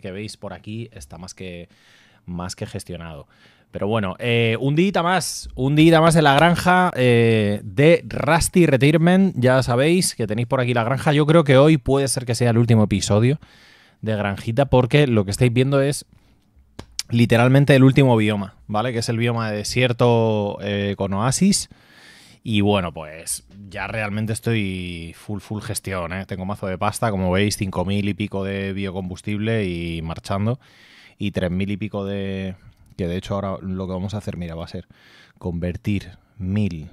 que veis por aquí está más que, más que gestionado. Pero bueno, eh, un día más, un día más en la granja eh, de Rusty Retirement. Ya sabéis que tenéis por aquí la granja. Yo creo que hoy puede ser que sea el último episodio de Granjita porque lo que estáis viendo es literalmente el último bioma, ¿vale? Que es el bioma de desierto eh, con oasis. Y bueno, pues ya realmente estoy full, full gestión. ¿eh? Tengo mazo de pasta, como veis, 5.000 y pico de biocombustible y marchando. Y 3.000 y pico de... Que de hecho ahora lo que vamos a hacer, mira, va a ser convertir 1.000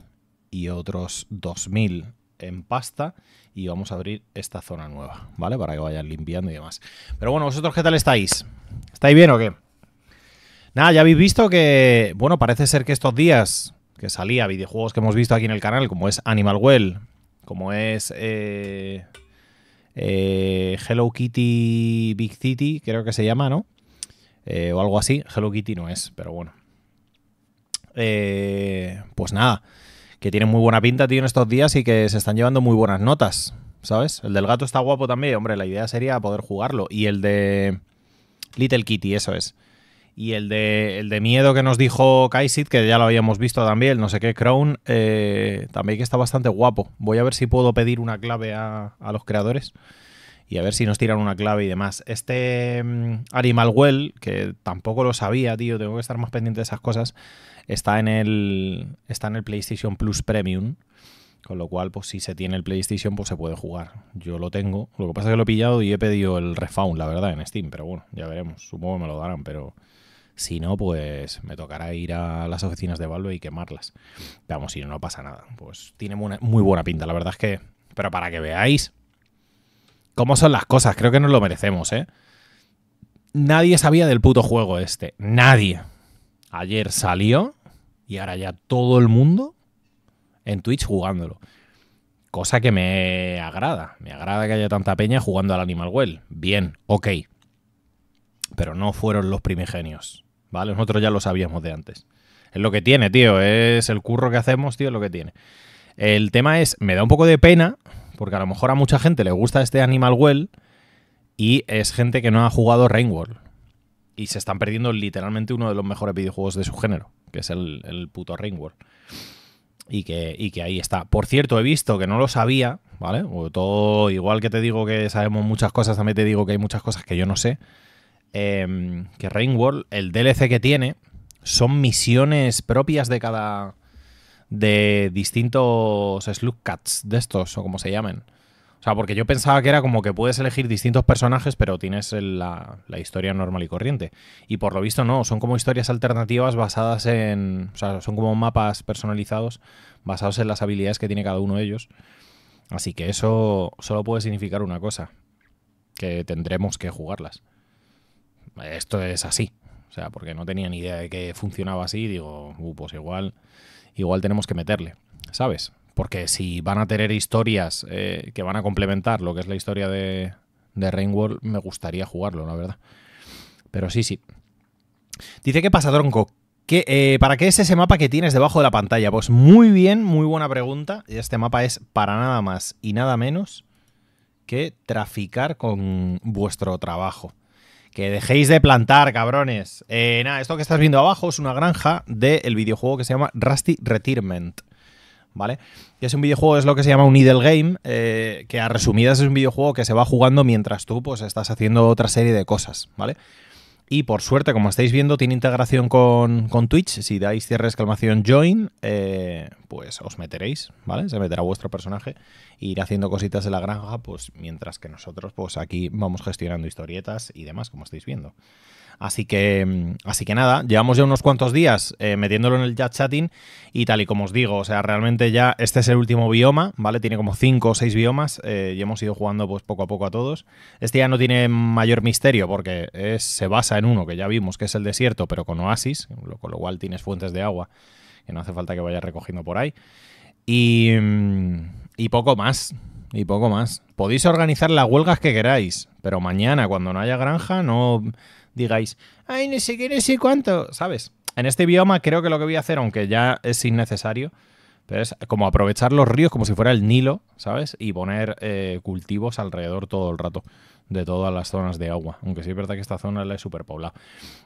y otros 2.000 en pasta y vamos a abrir esta zona nueva, ¿vale? Para que vayan limpiando y demás. Pero bueno, ¿vosotros qué tal estáis? ¿Estáis bien o qué? Nada, ya habéis visto que, bueno, parece ser que estos días que salía, videojuegos que hemos visto aquí en el canal, como es Animal Well, como es eh, eh, Hello Kitty Big City, creo que se llama, ¿no? Eh, o algo así. Hello Kitty no es, pero bueno. pues nada, que tienen muy buena pinta, tío, en estos días y que se están llevando muy buenas notas, ¿sabes? El del gato está guapo también, hombre, la idea sería poder jugarlo. Y el de Little Kitty, eso es. Y el de, el de miedo que nos dijo Kaisit, que ya lo habíamos visto también, no sé qué, Crown, eh, también que está bastante guapo. Voy a ver si puedo pedir una clave a, a los creadores y a ver si nos tiran una clave y demás. Este mm, Animal Well, que tampoco lo sabía, tío, tengo que estar más pendiente de esas cosas, está en el, está en el PlayStation Plus Premium. Con lo cual, pues si se tiene el PlayStation, pues se puede jugar. Yo lo tengo. Lo que pasa es que lo he pillado y he pedido el refound, la verdad, en Steam. Pero bueno, ya veremos. Supongo que me lo darán, pero si no, pues me tocará ir a las oficinas de Valve y quemarlas. Vamos, si no, pasa nada. Pues tiene muy buena pinta, la verdad es que... Pero para que veáis cómo son las cosas, creo que nos lo merecemos, ¿eh? Nadie sabía del puto juego este. Nadie. Ayer salió y ahora ya todo el mundo en Twitch jugándolo. Cosa que me agrada. Me agrada que haya tanta peña jugando al Animal Well. Bien, ok. Pero no fueron los primigenios. ¿vale? Nosotros ya lo sabíamos de antes. Es lo que tiene, tío, es el curro que hacemos, tío, es lo que tiene. El tema es, me da un poco de pena, porque a lo mejor a mucha gente le gusta este Animal Well y es gente que no ha jugado Rain World. Y se están perdiendo literalmente uno de los mejores videojuegos de su género, que es el, el puto Rain World. Y que, que, ahí está. Por cierto, he visto que no lo sabía, ¿vale? todo, igual que te digo que sabemos muchas cosas, también te digo que hay muchas cosas que yo no sé. Em, que Rain el DLC que tiene, son misiones propias de cada. de distintos Slug Cats de estos, o como se llamen. O sea, porque yo pensaba que era como que puedes elegir distintos personajes, pero tienes la, la, historia normal y corriente. Y por lo visto no, son como historias alternativas basadas en... O sea, son como mapas personalizados basados en las habilidades que tiene cada uno de ellos. Así que eso solo puede significar una cosa, que tendremos que jugarlas esto es así. O sea, porque no tenía ni idea de que funcionaba así, digo, uh, pues igual, igual tenemos que meterle, ¿sabes? Porque si van a tener historias eh, que van a complementar lo que es la historia de, de World, me gustaría jugarlo, la verdad. Pero sí, sí. Dice, ¿qué pasa, Tronco? Eh, ¿Para qué es ese mapa que tienes debajo de la pantalla? Pues muy bien, muy buena pregunta. Este mapa es para nada más y nada menos que traficar con vuestro trabajo. Que dejéis de plantar, cabrones. Eh, nada, esto que estás viendo abajo es una granja del videojuego que se llama Rusty Retirement. ¿Vale? Y es un videojuego, es lo que se llama un idle game, eh, que a resumidas es un videojuego que se va jugando mientras tú pues, estás haciendo otra serie de cosas, ¿vale? Y por suerte, como estáis viendo, tiene integración con, Twitch. Si dais cierre exclamación join, eh, pues os meteréis, ¿vale? Se meterá vuestro personaje e irá haciendo cositas de la granja, pues mientras que nosotros, pues aquí vamos gestionando historietas y demás, como estáis viendo. Así que, mm, así que nada, llevamos ya unos cuantos días eh, metiéndolo en el chat chatting y tal y como os digo, o sea, realmente ya este es el último bioma, ¿vale? Tiene como 5 o 6 biomas eh, y hemos ido jugando pues poco a poco a todos. Este ya no tiene mayor misterio porque se basa en uno que ya vimos que es el desierto, pero con oasis, con lo cual tienes fuentes de agua que no hace falta que vayas recogiendo por ahí. Y, mm, y poco más. Y poco más. Podéis organizar las huelgas que queráis, pero mañana, cuando no haya granja, no, digáis, ay, ni siquiera qué, sé cuánto, ¿sabes? En este bioma creo que lo que voy a hacer, aunque ya es innecesario, es como aprovechar los ríos como si fuera el Nilo, ¿sabes? Y poner eh, cultivos alrededor todo el rato de todas las zonas de agua. Aunque sí es verdad que esta zona la es superpoblada.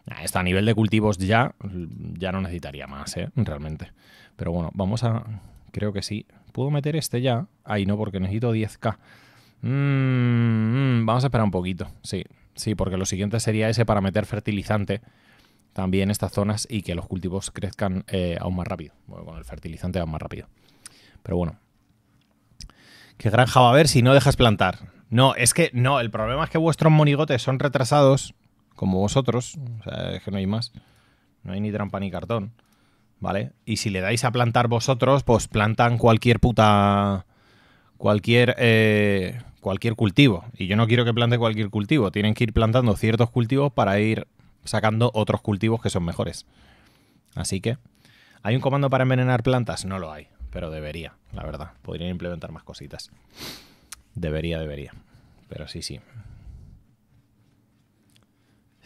Ah, Está a nivel de cultivos ya, ya no necesitaría más, ¿eh? Realmente. Pero bueno, vamos a... Creo que sí. ¿Puedo meter este ya? ahí no, porque necesito 10k. Mmm. Mm, vamos a esperar un poquito. Sí, Sí, porque lo siguiente sería ese para meter fertilizante también en estas zonas y que los cultivos crezcan eh, aún más rápido. Bueno, con el fertilizante aún más rápido. Pero bueno. ¿Qué granja va a haber si no dejas plantar? No, es que no, el problema es que vuestros monigotes son retrasados, como vosotros, o sea, es que no hay más. No hay ni trampa ni cartón, ¿vale? Y si le dais a plantar vosotros, pues plantan cualquier puta cualquier eh, cualquier cultivo. Y yo no quiero que plante cualquier cultivo. Tienen que ir plantando ciertos cultivos para ir sacando otros cultivos que son mejores. Así que, ¿hay un comando para envenenar plantas? No lo hay, pero debería, la verdad. Podrían implementar más cositas. Debería, debería. Pero sí, sí.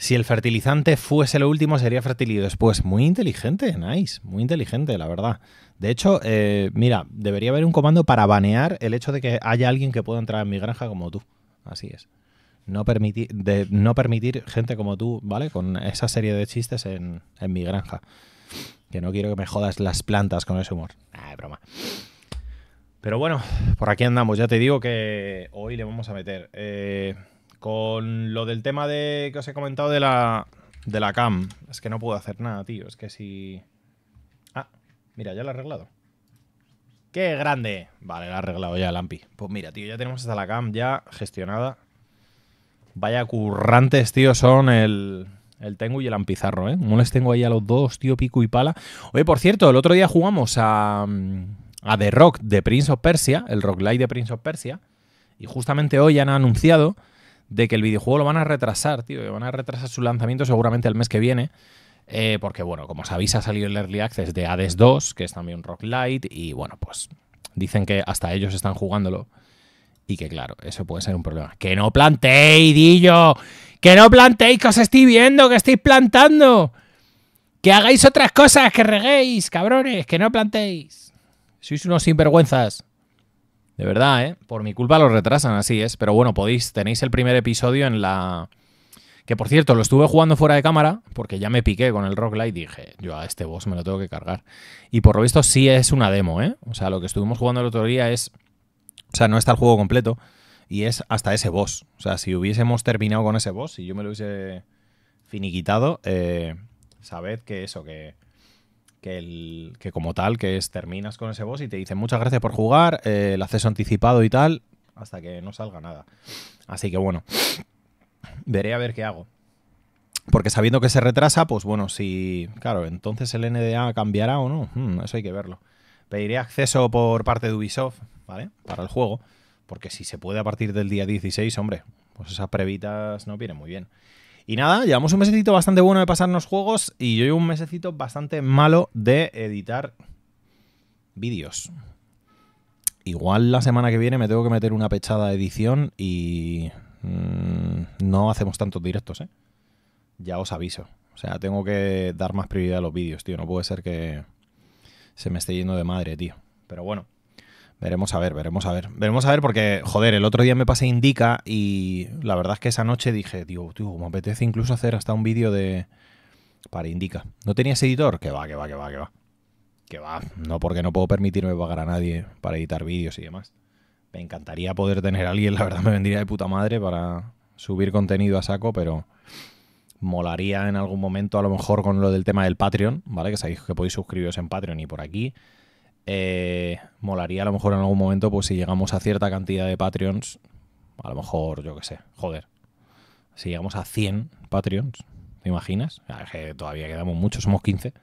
Si el fertilizante fuese lo último, sería y después. Muy inteligente, nice, muy inteligente, la verdad. De hecho, eh, mira, debería haber un comando para banear el hecho de que haya alguien que pueda entrar en mi granja como tú. Así es. No permitir, de, no permitir gente como tú, ¿vale? Con esa serie de chistes en, mi granja. Que no quiero que me jodas las plantas con ese humor. Ah, broma. Pero bueno, por aquí andamos. Ya te digo que hoy le vamos a meter. Eh, con lo del tema de que os he comentado de la, de la cam. Es que no puedo hacer nada, tío. Es que si... Ah, mira, ya lo he arreglado. ¡Qué grande! Vale, lo ha arreglado ya Lampi. Pues mira, tío, ya tenemos hasta la cam ya gestionada. Vaya currantes, tío, son el, el Tengu y el Ampizarro, ¿eh? No les tengo ahí a los dos, tío, pico y pala. Oye, por cierto, el otro día jugamos a, a The Rock de Prince of Persia, el Rock Light de Prince of Persia, y justamente hoy han anunciado de que el videojuego lo van a retrasar, tío, van a retrasar su lanzamiento seguramente el mes que viene. Eh, porque, bueno, como sabéis, ha salido el Early Access de Hades 2, que es también Rock Light, y bueno, pues dicen que hasta ellos están jugándolo. Y que, claro, eso puede ser un problema. ¡Que no plantéis, Dillo! ¡Que no plantéis que os estoy viendo, que estáis plantando! ¡Que hagáis otras cosas, que reguéis, cabrones! ¡Que no plantéis! Sois unos sinvergüenzas. De verdad, ¿eh? Por mi culpa lo retrasan, así es. Pero bueno, podéis, tenéis el primer episodio en la... Que por cierto, lo estuve jugando fuera de cámara porque ya me piqué con el Rock Light y dije, yo a este boss me lo tengo que cargar. Y por lo visto sí es una demo, ¿eh? O sea, lo que estuvimos jugando el otro día es... O sea, no está el juego completo y es hasta ese boss. O sea, si hubiésemos terminado con ese boss, y yo me lo hubiese finiquitado, eh, sabed que eso, que que, el, que como tal, que es terminas con ese boss y te dicen muchas gracias por jugar, eh, el acceso anticipado y tal, hasta que no salga nada. Así que bueno, veré a ver qué hago. Porque sabiendo que se retrasa, pues bueno, si, claro, entonces el NDA cambiará o no, hmm, eso hay que verlo. Pediré acceso por parte de Ubisoft, ¿vale? Para el juego, porque si se puede a partir del día 16, hombre, pues esas previtas no vienen muy bien. Y nada, llevamos un mesecito bastante bueno de pasarnos juegos y yo llevo un mesecito bastante malo de editar vídeos. Igual la semana que viene me tengo que meter una pechada edición y mm, no hacemos tantos directos, ¿eh? Ya os aviso. O sea, tengo que dar más prioridad a los vídeos, tío. No puede ser que se me esté yendo de madre, tío. Pero bueno, Veremos a ver, veremos a ver. Veremos a ver porque, joder, el otro día me pasé Indica y la verdad es que esa noche dije, digo, tío me apetece incluso hacer hasta un vídeo de... para Indica. ¿No tenías editor? Que va, que va, que va, que va. Que va, no porque no puedo permitirme pagar a nadie para editar vídeos y demás. Me encantaría poder tener a alguien, la verdad me vendría de puta madre para subir contenido a saco, pero molaría en algún momento a lo mejor con lo del tema del Patreon, ¿vale? Que sabéis que podéis suscribiros en Patreon y por aquí. Eh, molaría a lo mejor en algún momento, pues si llegamos a cierta cantidad de Patreons, a lo mejor, yo que sé, joder. Si llegamos a 100 Patreons, ¿te imaginas? Ah, que todavía quedamos muchos, somos 15.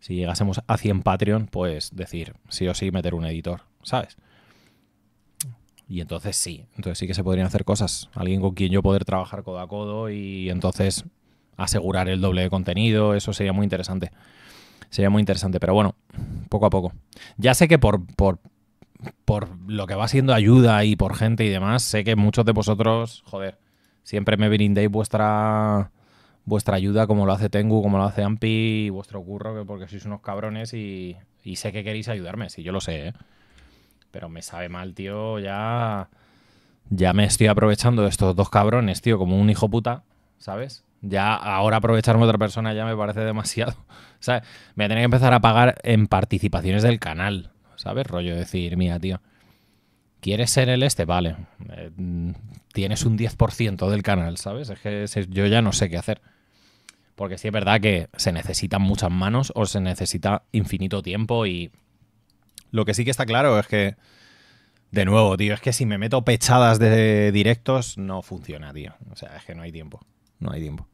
Si llegásemos a 100 patreons pues decir, sí o sí, meter un editor, ¿sabes? Y entonces sí, entonces sí que se podrían hacer cosas. Alguien con quien yo poder trabajar codo a codo y entonces asegurar el doble de contenido, eso sería muy interesante sería muy interesante. Pero bueno, poco a poco. Ya sé que por, por, por lo que va siendo ayuda y por gente y demás, sé que muchos de vosotros, joder, siempre me brindéis vuestra vuestra ayuda, como lo hace Tengu, como lo hace Ampi, y vuestro curro, porque sois unos cabrones y, y sé que queréis ayudarme, sí, yo lo sé, ¿eh? Pero me sabe mal, tío, ya. Ya me estoy aprovechando de estos dos cabrones, tío, como un hijo puta, ¿sabes? Ya ahora aprovecharme otra persona ya me parece demasiado. sea, Me voy a tener que empezar a pagar en participaciones del canal. ¿Sabes? Rollo decir, mira, tío. ¿Quieres ser el este? Vale. Eh, mm, tienes un 10% del canal, ¿sabes? Es que yo ya no sé qué hacer. Porque sí es verdad que se necesitan muchas manos o se necesita infinito tiempo y... Lo que sí que está claro es que... De nuevo, tío, es que si me meto pechadas de directos no funciona, tío. O sea, es que no hay tiempo. No hay tiempo.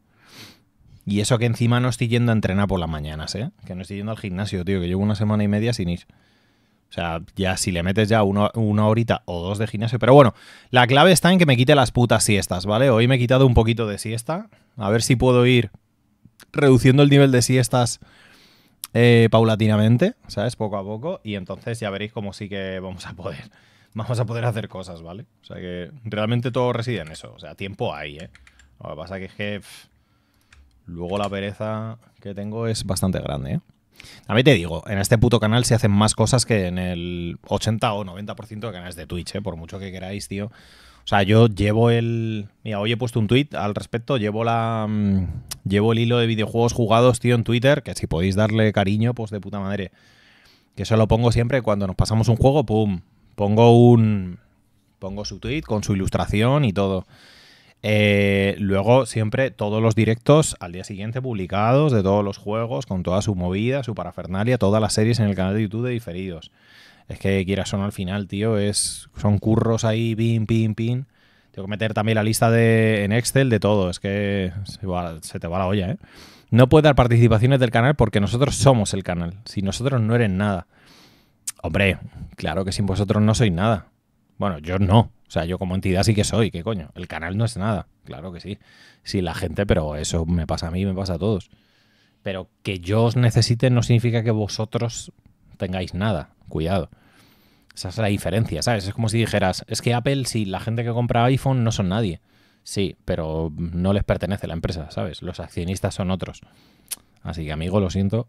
Y eso que encima no estoy yendo a entrenar por las mañanas, ¿eh? Que no estoy yendo al gimnasio, tío, que llevo una semana y media sin ir. O sea, ya si le metes ya una horita o dos de gimnasio. Pero bueno, la clave está en que me quite las putas siestas, ¿vale? Hoy me he quitado un poquito de siesta. A ver si puedo ir reduciendo el nivel de siestas eh, paulatinamente, ¿sabes? Poco a poco. Y entonces ya veréis cómo sí que vamos a poder. Vamos a poder hacer cosas, ¿vale? O sea que realmente todo reside en eso. O sea, tiempo hay, ¿eh? Lo que pasa que es que. Luego la pereza que tengo es bastante grande. ¿eh? A mí te digo, en este puto canal se hacen más cosas que en el 80 o 90% de canales de Twitch, ¿eh? por mucho que queráis, tío. O sea, yo llevo el. Mira, hoy he puesto un tweet al respecto. Llevo la. Mm, llevo el hilo de videojuegos jugados, tío, en Twitter. Que si podéis darle cariño, pues de puta madre. Que eso lo pongo siempre cuando nos pasamos un juego, pum. Pongo un. Pongo su tweet con su ilustración y todo. Eh, luego, siempre todos los directos al día siguiente publicados de todos los juegos, con toda su movida, su parafernalia, todas las series en el canal de YouTube de diferidos. Es que quieras son al final, tío, es, son curros ahí, pin, pin, pin. Tengo que meter también la lista de, en Excel de todo. Es que se, se te va la olla, ¿eh? No puedes dar participaciones del canal porque nosotros somos el canal. Si nosotros no eres nada. Hombre, claro que sin vosotros no sois nada. Bueno, yo no. O sea, yo como entidad sí que soy, ¿qué coño? El canal no es nada, claro que sí. Sí, la gente, pero eso me pasa a mí, me pasa a todos. Pero que yo os necesite no significa que vosotros tengáis nada, cuidado. Esa es la diferencia, ¿sabes? Es como si dijeras, es que Apple, si la gente que compra iPhone no son nadie. Sí, pero no les pertenece la empresa, ¿sabes? Los accionistas son otros. Así que, amigo, lo siento,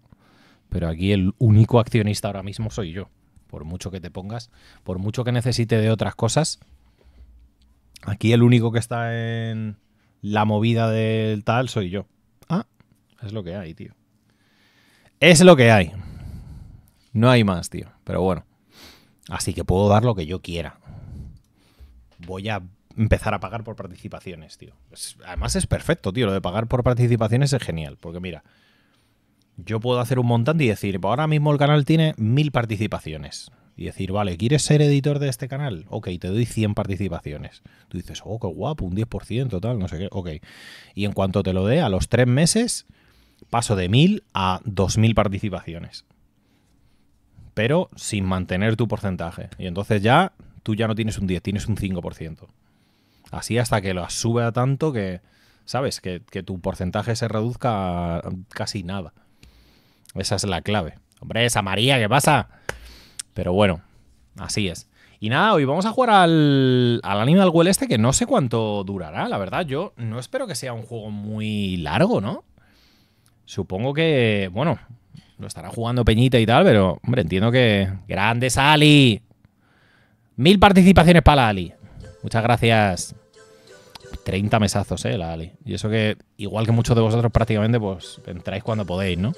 pero aquí el único accionista ahora mismo soy yo. Por mucho que te pongas, por mucho que necesite de otras cosas, Aquí el único que está en la movida del tal soy yo. Ah, es lo que hay, tío. Es lo que hay. No hay más, tío. Pero bueno. Así que puedo dar lo que yo quiera. Voy a empezar a pagar por participaciones, tío. además es perfecto, tío. Lo de pagar por participaciones es genial. Porque mira, yo puedo hacer un montante y decir, ahora mismo el canal tiene mil participaciones y decir, vale, ¿quieres ser editor de este canal? Ok, te doy 100 participaciones. Tú dices, oh, qué guapo, un 10%, tal, no sé qué. Ok. Y en cuanto te lo dé, a los tres meses, paso de 1000 a 2000 participaciones. Pero sin mantener tu porcentaje. Y entonces ya, tú ya no tienes un 10, tienes un 5%. Así hasta que lo sube a tanto que, ¿sabes? Que, que tu porcentaje se reduzca a casi nada. Esa es la clave. Hombre, esa María, ¿qué pasa? Pero bueno, así es. Y nada, hoy vamos a jugar al, al Animal Well este que no sé cuánto durará, la verdad. Yo no espero que sea un juego muy largo, ¿no? Supongo que, bueno, lo estará jugando Peñita y tal, pero, hombre, entiendo que... grande Ali! Mil participaciones para la Ali. Muchas gracias. 30 mesazos, eh, la Ali. Y eso que, igual que muchos de vosotros prácticamente, pues entráis cuando podéis, ¿no?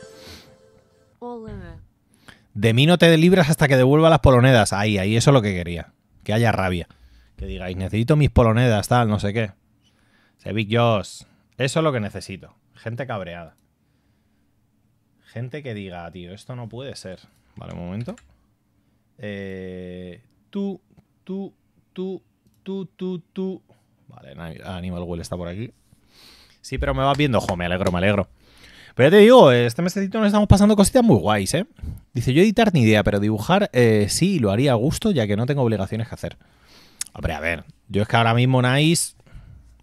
de mí no te libras hasta que devuelva las polonedas. Ahí, ahí, eso es lo que quería. Que haya rabia. Que digáis, necesito mis polonedas, tal, no sé qué. Sevic Joss. Eso es lo que necesito. Gente cabreada. Gente que diga, tío, esto no puede ser. Vale, un momento. Eh, tú, tú, tú, tú, tú, tú. Vale, Animal Will está por aquí. Sí, pero me vas viendo. Jo, me alegro, me alegro. Pero te digo, este mesecito nos estamos pasando cositas muy guays, ¿eh? Dice, yo editar ni idea, pero dibujar eh, sí, lo haría a gusto, ya que no tengo obligaciones que hacer. Hombre, a ver, yo es que ahora mismo Nice,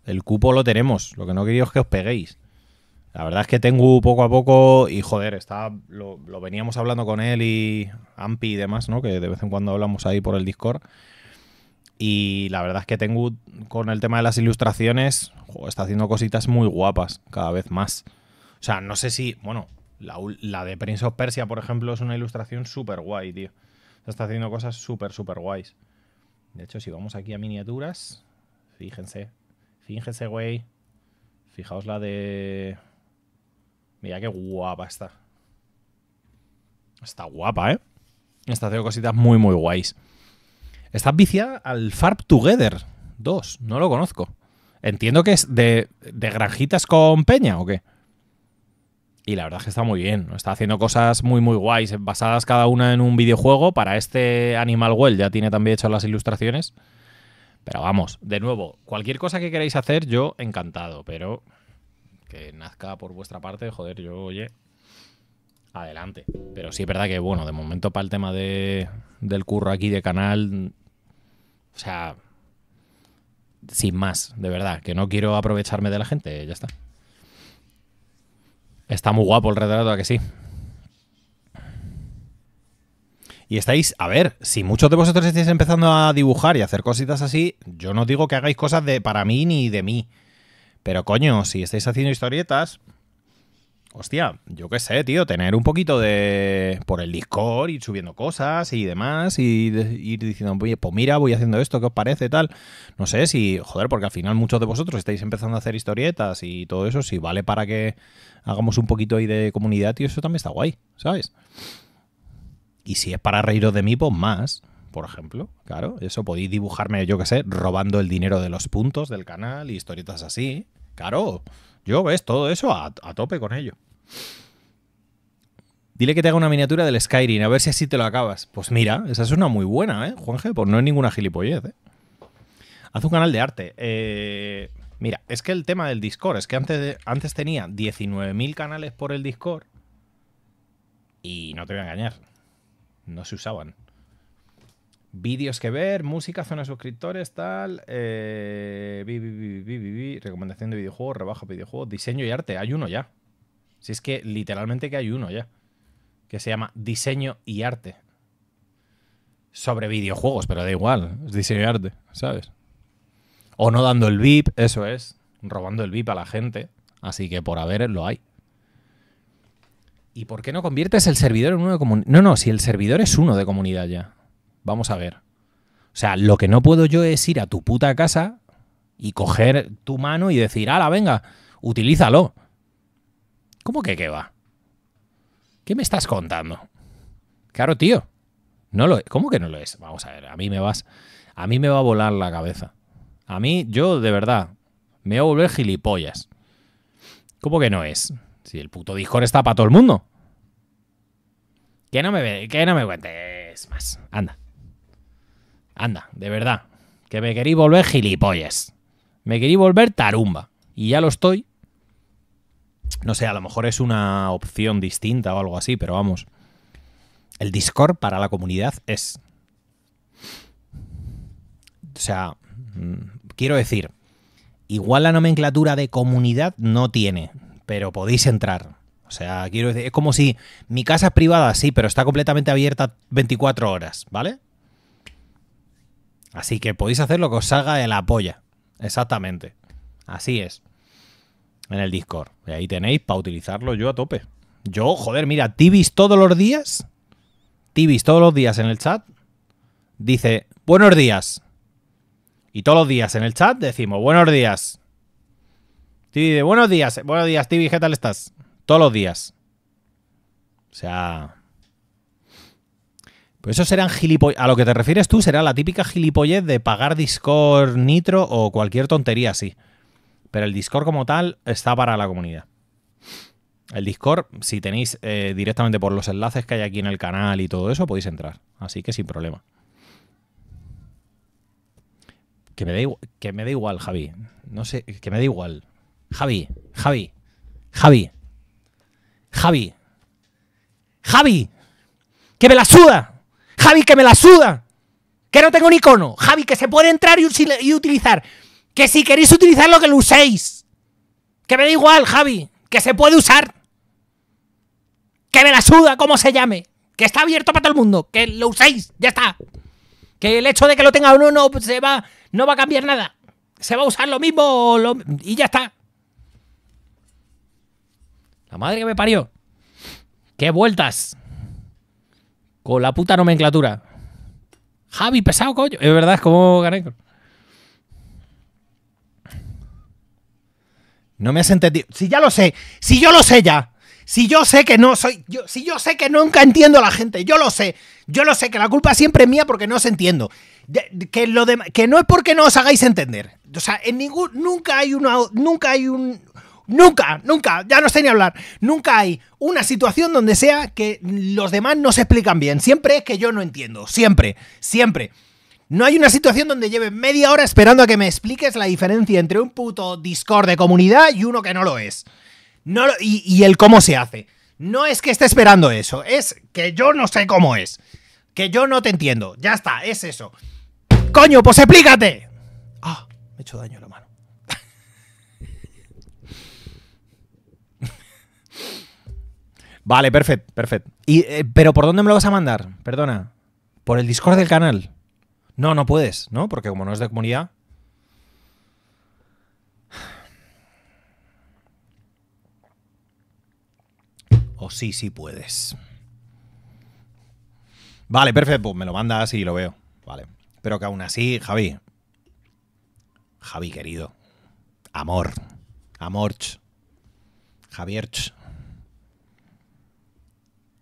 el cupo lo tenemos, lo que no quería es que os peguéis. La verdad es que tengo poco a poco, y joder, está, lo, veníamos hablando con él y Ampi y demás, ¿no? Que de vez en cuando hablamos ahí por el Discord. Y la verdad es que tengo, con el tema de las ilustraciones, está haciendo cositas muy guapas cada vez más. O sea, no sé si. Bueno, la, de Prince of Persia, por ejemplo, es una ilustración súper guay, tío. Está haciendo cosas súper, súper guays. De hecho, si vamos aquí a miniaturas, fíjense. Fíjense, güey. Fijaos la de... Mira qué guapa está. Está guapa, ¿eh? Está haciendo cositas muy, muy guays. Está viciada al Farp Together 2. No lo conozco. Entiendo que es de, de granjitas con peña o qué y la verdad es que está muy bien. Está haciendo cosas muy, muy guays, eh, basadas cada una en un videojuego. Para este Animal Well ya tiene también hecho las ilustraciones. Pero vamos, de nuevo, cualquier cosa que queráis hacer, yo encantado. Pero que nazca por vuestra parte, joder, yo, oye, adelante. Pero sí es verdad que, bueno, de momento para el tema de, del curro aquí de canal, o sea, sin más, de verdad, que no quiero aprovecharme de la gente, ya está. Está muy guapo el retrato, ¿a que sí? Y estáis, a ver, si muchos de vosotros estáis empezando a dibujar y hacer cositas así, yo no digo que hagáis cosas de para mí ni de mí. Pero coño, si estáis haciendo historietas, hostia, yo qué sé, tío, tener un poquito de. por el Discord, ir subiendo cosas y demás, y ir diciendo, oye, pues mira, voy haciendo esto, ¿qué os parece? Tal. No sé si, joder, porque al final muchos de vosotros estáis empezando a hacer historietas y todo eso, si vale para que hagamos un poquito ahí de comunidad, tío, eso también está guay, ¿sabes? Y si es para reíros de mí, pues más por ejemplo. Claro, eso podéis dibujarme, yo qué sé, robando el dinero de los puntos del canal y historietas así. Claro, yo ves todo eso a tope con ello. Dile que te haga una miniatura del Skyrim, a ver si así te lo acabas. Pues mira, esa es una muy buena, ¿eh, Juanje? Pues no es ninguna gilipollez, ¿eh? Haz un canal de arte. Eh, mira, es que el tema del Discord, es que antes, antes tenía 19.000 canales por el Discord y no te voy a engañar, no se usaban. Vídeos que ver, música, zona de suscriptores, tal. Eh, recomendación de videojuegos, rebaja videojuegos, diseño y arte. Hay uno ya. Si es que literalmente que hay uno ya, que se llama Diseño y Arte. Sobre videojuegos, pero da igual, es diseño y arte, ¿sabes? O no dando el VIP, eso es, robando el VIP a la gente. Así que por haber lo hay. ¿Y por qué no conviertes el servidor en uno de comunidad? No, no, si el servidor es uno de comunidad ya. Vamos a ver. O sea, lo que no puedo yo es ir a tu puta casa y coger tu mano y decir, ala, venga, utilízalo. ¿Cómo que qué va? ¿Qué me estás contando? Claro, tío. No lo, ¿Cómo que no lo es? Vamos a ver, a mí me vas. A mí me va a volar la cabeza. A mí, yo, de verdad, me voy a volver gilipollas. ¿Cómo que no es? Si el puto Discord está para todo el mundo. Que no me, que no me cuentes más. Anda. Anda, de verdad. Que me querí volver gilipollas. Me querí volver tarumba. Y ya lo estoy no sé, a lo mejor es una opción distinta o algo así, pero vamos. El Discord para la comunidad es... O sea, mm, quiero decir, igual la nomenclatura de comunidad no tiene, pero podéis entrar. O sea, quiero decir, es como si mi casa es privada, sí, pero está completamente abierta 24 horas, ¿vale? Así que podéis hacer lo que os salga de la polla. Exactamente. Así es en el Discord. Y ahí tenéis para utilizarlo yo a tope. Yo, joder, mira, Tibis todos los días. Tibis todos los días en el chat. Dice, buenos días. Y todos los días en el chat decimos, buenos días. Tibis, buenos días. Buenos días, Tibis, ¿qué tal estás? Todos los días. O sea... Pues eso serán gilipollas. A lo que te refieres tú será la típica gilipollez de pagar Discord, Nitro o cualquier tontería así. Pero el Discord como tal está para la comunidad. El Discord, si tenéis eh, directamente por los enlaces que hay aquí en el canal y todo eso, podéis entrar. Así que sin problema. Que me da igual, que me da igual Javi. No sé, que me da igual. Javi, Javi, Javi, Javi, Javi, que me la suda. Javi, que me la suda. Que no tengo un icono. Javi, que se puede entrar y utilizar. Que si queréis utilizarlo, que lo uséis. Que me da igual, Javi. Que se puede usar. Que me la suda, como se llame. Que está abierto para todo el mundo. Que lo uséis. Ya está. Que el hecho de que lo tenga uno no, se va, no va a cambiar nada. Se va a usar lo mismo y ya está. La madre que me parió. ¡Qué vueltas! Con la puta nomenclatura. Javi, pesado, coño. Es verdad, es como No me has entendido. Si ya lo sé, si yo lo sé ya. Si yo sé que no soy, yo, si yo sé que nunca entiendo a la gente, yo lo sé, yo lo sé, que la culpa siempre es mía porque no os entiendo. Que, lo que no es porque no os hagáis entender. O sea, en ningún, nunca hay una, nunca hay un, nunca, nunca, ya no sé ni hablar, nunca hay una situación donde sea que los demás no se explican bien. Siempre es que yo no entiendo, siempre, siempre. No hay una situación donde lleve media hora esperando a que me expliques la diferencia entre un puto Discord de comunidad y uno que no lo es. No y, el cómo se hace. No es que esté esperando eso, es que yo no sé cómo es. Que yo no te entiendo. Ya está, es eso. Coño, pues explícate. Ah, me he hecho daño la mano. vale, perfecto, perfecto. Eh, ¿Pero por dónde me lo vas a mandar? Perdona. Por el Discord del canal. No, no puedes, ¿no? Porque como no es de comunidad. O sí, sí puedes. Vale, perfecto. Pues me lo mandas y lo veo. Vale. Pero que aún así, Javi. Javi, querido. Amor. Amorch. Javierch.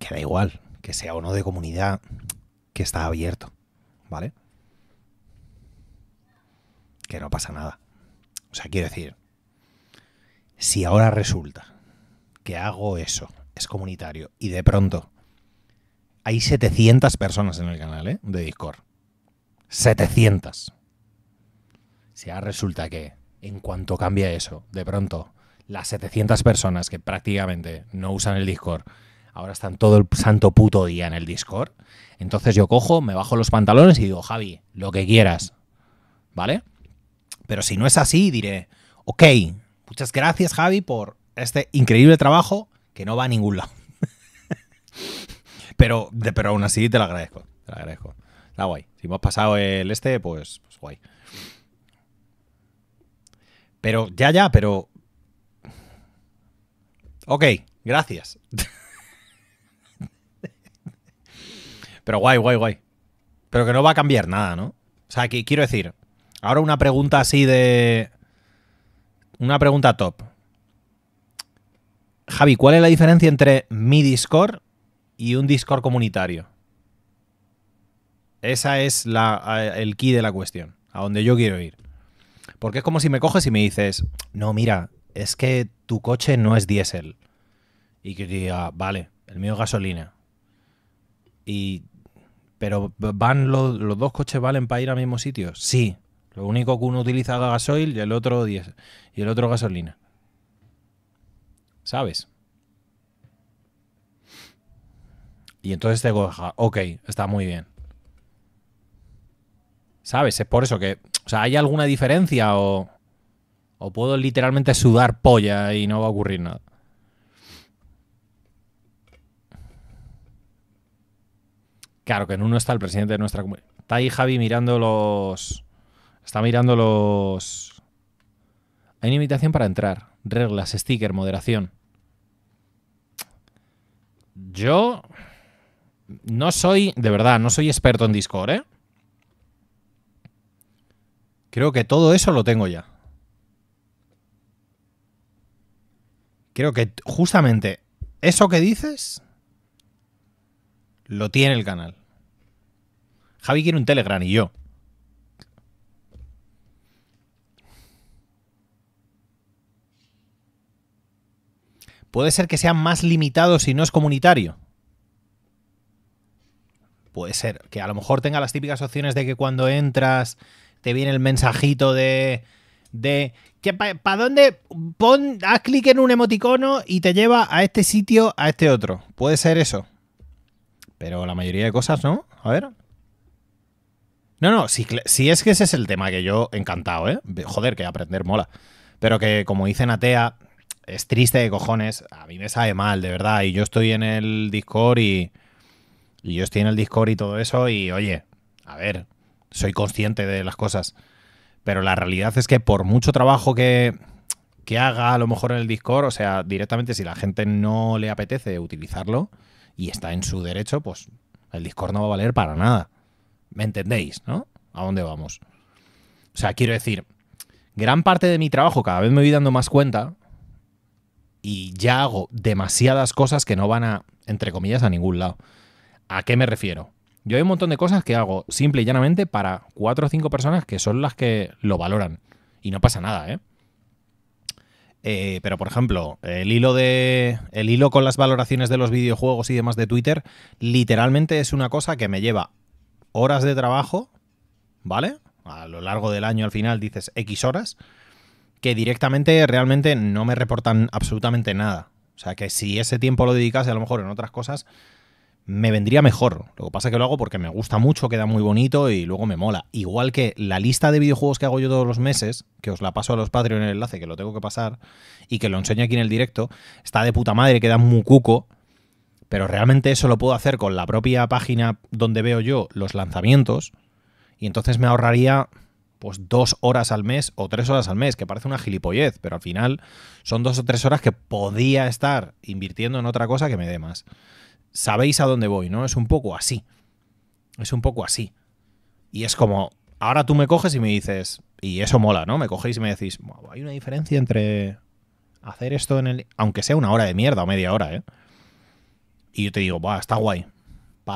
Que da igual. Que sea o no de comunidad. Que está abierto. ¿Vale? no pasa nada. O sea, quiero decir, si ahora resulta que hago eso, es comunitario, y de pronto hay 700 personas en el canal ¿eh? de Discord. 700. Si ahora resulta que en cuanto cambia eso, de pronto las 700 personas que prácticamente no usan el Discord, ahora están todo el santo puto día en el Discord, entonces yo cojo, me bajo los pantalones y digo, Javi, lo que quieras. ¿Vale? Pero si no es así, diré, ok, muchas gracias Javi por este increíble trabajo que no va a ningún lado. pero, de, pero aún así te lo agradezco, te lo agradezco. Está guay. Si hemos pasado el este, pues, pues guay. Pero, ya, ya, pero... Ok, gracias. pero guay, guay, guay. Pero que no va a cambiar nada, ¿no? O sea, que quiero decir, Ahora una pregunta así de... Una pregunta top. Javi, ¿cuál es la diferencia entre mi Discord y un Discord comunitario? Esa es eh, el key de la cuestión, a donde yo quiero ir. Porque es como si me coges y me dices, no, mira, es que tu coche no es diésel. Y que diga, vale, el mío es gasolina. Y. Pero van los, dos coches valen para ir al mismo sitio. Sí. Lo único que uno utiliza gasoil y el otro Y el otro gasolina. ¿Sabes? Y entonces te coja, ok, está muy bien. ¿Sabes? Es por eso que. O sea, ¿hay alguna diferencia o.? O puedo literalmente sudar polla y no va a ocurrir nada. Claro que en uno está el presidente de nuestra comunidad. Está ahí Javi mirando los. Está mirando los... Hay una invitación para entrar. Reglas, sticker, moderación. Yo no soy, de verdad, no soy experto en Discord, ¿eh? Creo que todo eso lo tengo ya. Creo que justamente eso que dices lo tiene el canal. Javi quiere un Telegram y yo. puede ser que sea más limitado si no es comunitario. Puede ser que a lo mejor tenga las típicas opciones de que cuando entras te viene el mensajito de de para dónde pon haz clic en un emoticono y te lleva a este sitio a este otro puede ser eso pero la mayoría de cosas no a ver no no si, si es que ese es el tema que yo encantado eh joder que aprender mola pero que como dice Natea es triste de cojones. A mí me sabe mal, de verdad. Y yo estoy en el Discord y. Y yo estoy en el Discord y todo eso. Y oye, a ver, soy consciente de las cosas. Pero la realidad es que por mucho trabajo que, que haga, a lo mejor en el Discord, o sea, directamente si la gente no le apetece utilizarlo y está en su derecho, pues el Discord no va a valer para nada. ¿Me entendéis, no? ¿A dónde vamos? O sea, quiero decir, gran parte de mi trabajo, cada vez me voy dando más cuenta, y ya hago demasiadas cosas que no van a, entre comillas, a ningún lado. ¿A qué me refiero? Yo hay un montón de cosas que hago simple y llanamente para cuatro o cinco personas que son las que lo valoran. Y no pasa nada, ¿eh? eh pero por ejemplo, el hilo de. El hilo con las valoraciones de los videojuegos y demás de Twitter, literalmente es una cosa que me lleva horas de trabajo, ¿vale? A lo largo del año al final dices X horas que directamente realmente no me reportan absolutamente nada. O sea, que si ese tiempo lo dedicase a lo mejor en otras cosas, me vendría mejor. Lo que pasa es que lo hago porque me gusta mucho, queda muy bonito y luego me mola. Igual que la lista de videojuegos que hago yo todos los meses, que os la paso a los Patreon en el enlace, que lo tengo que pasar, y que lo enseño aquí en el directo, está de puta madre, queda muy cuco, pero realmente eso lo puedo hacer con la propia página donde veo yo los lanzamientos, y entonces me ahorraría pues dos horas al mes o tres horas al mes, que parece una gilipollez, pero al final son dos o tres horas que podía estar invirtiendo en otra cosa que me dé más. Sabéis a dónde voy, ¿no? Es un poco así. Es un poco así. Y es como, ahora tú me coges y me dices, y eso mola, ¿no? Me cogéis y me decís, hay una diferencia entre hacer esto en el... aunque sea una hora de mierda o media hora, ¿eh? Y yo te digo, va, está guay.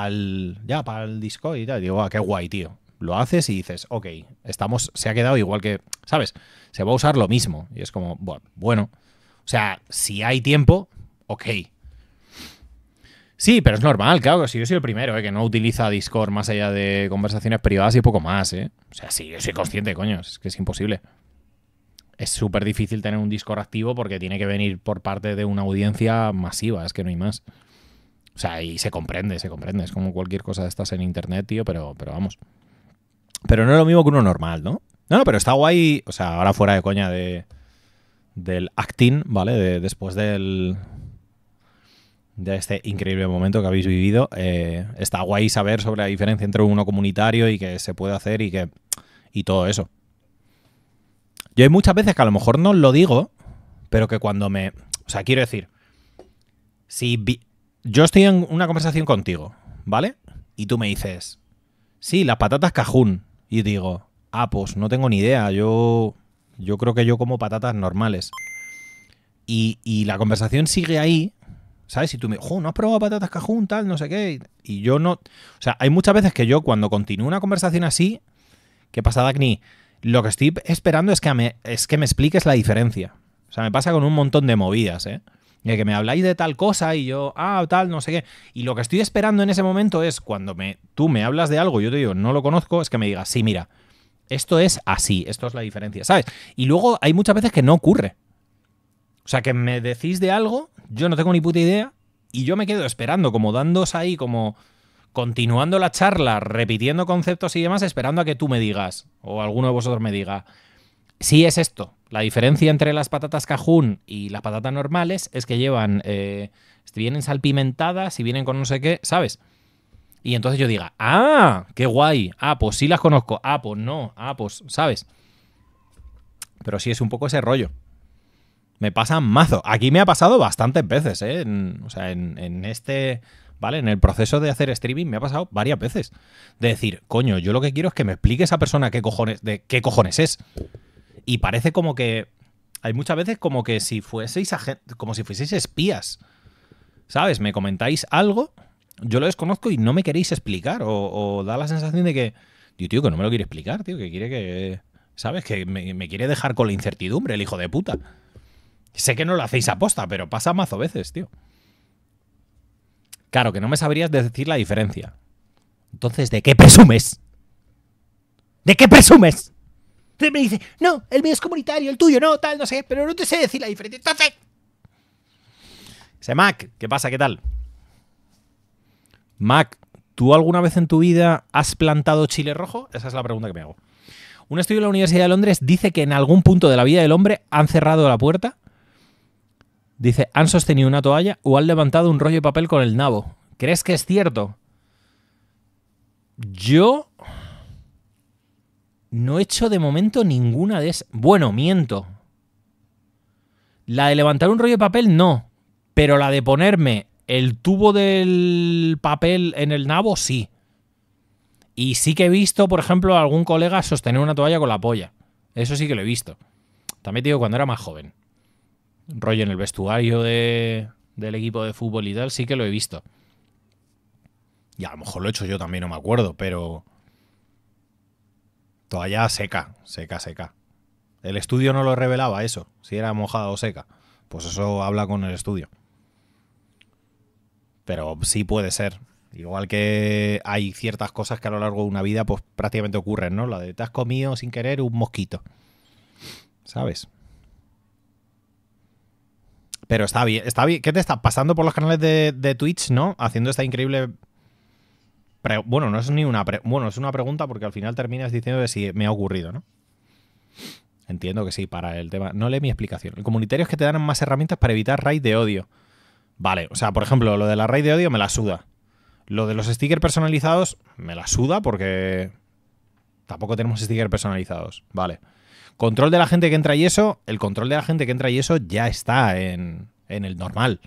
el. ya, para el disco y tal. digo, ah, qué guay, tío. Lo haces y dices, ok, estamos, se ha quedado igual que, ¿sabes? Se va a usar lo mismo. Y es como, bueno, o sea, si hay tiempo, ok. Sí, pero es normal, claro, si yo soy el primero, eh, que no utiliza Discord más allá de conversaciones privadas y poco más, ¿eh? O sea, sí, yo soy consciente, coño, es que es imposible. Es súper difícil tener un Discord activo porque tiene que venir por parte de una audiencia masiva, es que no hay más. O sea, y se comprende, se comprende, es como cualquier cosa de estas en internet, tío, pero, pero vamos. Pero no es lo mismo que uno normal, ¿no? No, no, pero está guay. O sea, ahora fuera de coña del acting, ¿vale? después del. De este increíble momento que habéis vivido. Eh, está guay saber sobre la diferencia entre uno comunitario y que se puede hacer y que. y todo eso. Yo hay muchas veces que a lo mejor no lo digo, pero que cuando me. O sea, quiero decir. Si yo estoy en una conversación contigo, ¿vale? Y tú me dices. Sí, las patatas cajún y digo, ah, pues no tengo ni idea, yo, yo creo que yo como patatas normales. Y, la conversación sigue ahí, ¿sabes? Y tú me, jo, no has probado patatas cajun tal, no sé qué. Y yo no. O sea, hay muchas veces que yo cuando continúo una conversación así, ¿qué pasa, Dagny? Lo que estoy esperando es que, me, es que me expliques la diferencia. O sea, me pasa con un montón de movidas, ¿eh? y que me habláis de tal cosa y yo, ah, tal, no sé qué. Y lo que estoy esperando en ese momento es cuando me, tú me hablas de algo, yo te digo, no lo conozco, es que me digas, sí, mira, esto es así, esto es la diferencia, ¿sabes? Y luego hay muchas veces que no ocurre. O sea, que me decís de algo, yo no tengo ni puta idea, y yo me quedo esperando, como dándos ahí, como continuando la charla, repitiendo conceptos y demás, esperando a que tú me digas, o alguno de vosotros me diga, sí es esto, la diferencia entre las patatas cajún y las patatas normales es que llevan, eh, vienen salpimentadas y vienen con no sé qué, ¿sabes? Y entonces yo diga, ah, qué guay, ah, pues sí las conozco, ah, pues no, ah, pues, ¿sabes? Pero sí es un poco ese rollo. Me pasa mazo. Aquí me ha pasado bastantes veces, ¿eh? o sea, en, en este, ¿vale? En el proceso de hacer streaming me ha pasado varias veces. De decir, coño, yo lo que quiero es que me explique esa persona qué cojones, de qué cojones es y parece como que hay muchas veces como que si fueseis como si fueseis espías. ¿Sabes? Me comentáis algo, yo lo desconozco y no me queréis explicar. O, da la sensación de que, tío, que no me lo quiere explicar, tío, que quiere que. ¿Sabes? Que me, me quiere dejar con la incertidumbre, el hijo de puta. Sé que no lo hacéis aposta, pero pasa mazo veces, tío. Claro, que no me sabrías decir la diferencia. Entonces, ¿de qué presumes? ¿De qué presumes? me dice, no, el mío es comunitario, el tuyo no, tal, no sé, pero no te sé decir la diferencia. Entonces... Dice, Mac, ¿qué pasa? ¿Qué tal? Mac, ¿tú alguna vez en tu vida has plantado chile rojo? Esa es la pregunta que me hago. Un estudio de la Universidad de Londres dice que en algún punto de la vida del hombre han cerrado la puerta, dice, han sostenido una toalla o han levantado un rollo de papel con el nabo. ¿Crees que es cierto? Yo no he hecho de momento ninguna de esas. Bueno, miento. La de levantar un rollo de papel, no. Pero la de ponerme el tubo del papel en el nabo, sí. Y sí que he visto, por ejemplo, a algún colega sostener una toalla con la polla. Eso sí que lo he visto. También digo cuando era más joven. Rollo en el vestuario del equipo de fútbol y tal, sí que lo he visto. Y a lo mejor lo he hecho yo también, no me acuerdo, pero. Toalla seca, seca, seca. El estudio no lo revelaba eso, si era mojada o seca. Pues eso habla con el estudio. Pero sí puede ser. Igual que hay ciertas cosas que a lo largo de una vida pues prácticamente ocurren, ¿no? La de te has comido sin querer un mosquito. ¿Sabes? Pero está bien, está bien. ¿Qué te está pasando por los canales de, de Twitch, no? Haciendo esta increíble bueno, no es ni una bueno, es una pregunta porque al final terminas diciendo de si me ha ocurrido, ¿no? Entiendo que sí, para el tema. No lee mi explicación. El comunitario es que te dan más herramientas para evitar raid de odio. Vale, o sea, por ejemplo, lo de la raid de odio me la suda. Lo de los stickers personalizados me la suda porque tampoco tenemos stickers personalizados. Vale. Control de la gente que entra y eso, el control de la gente que entra y eso ya está en, en el normal.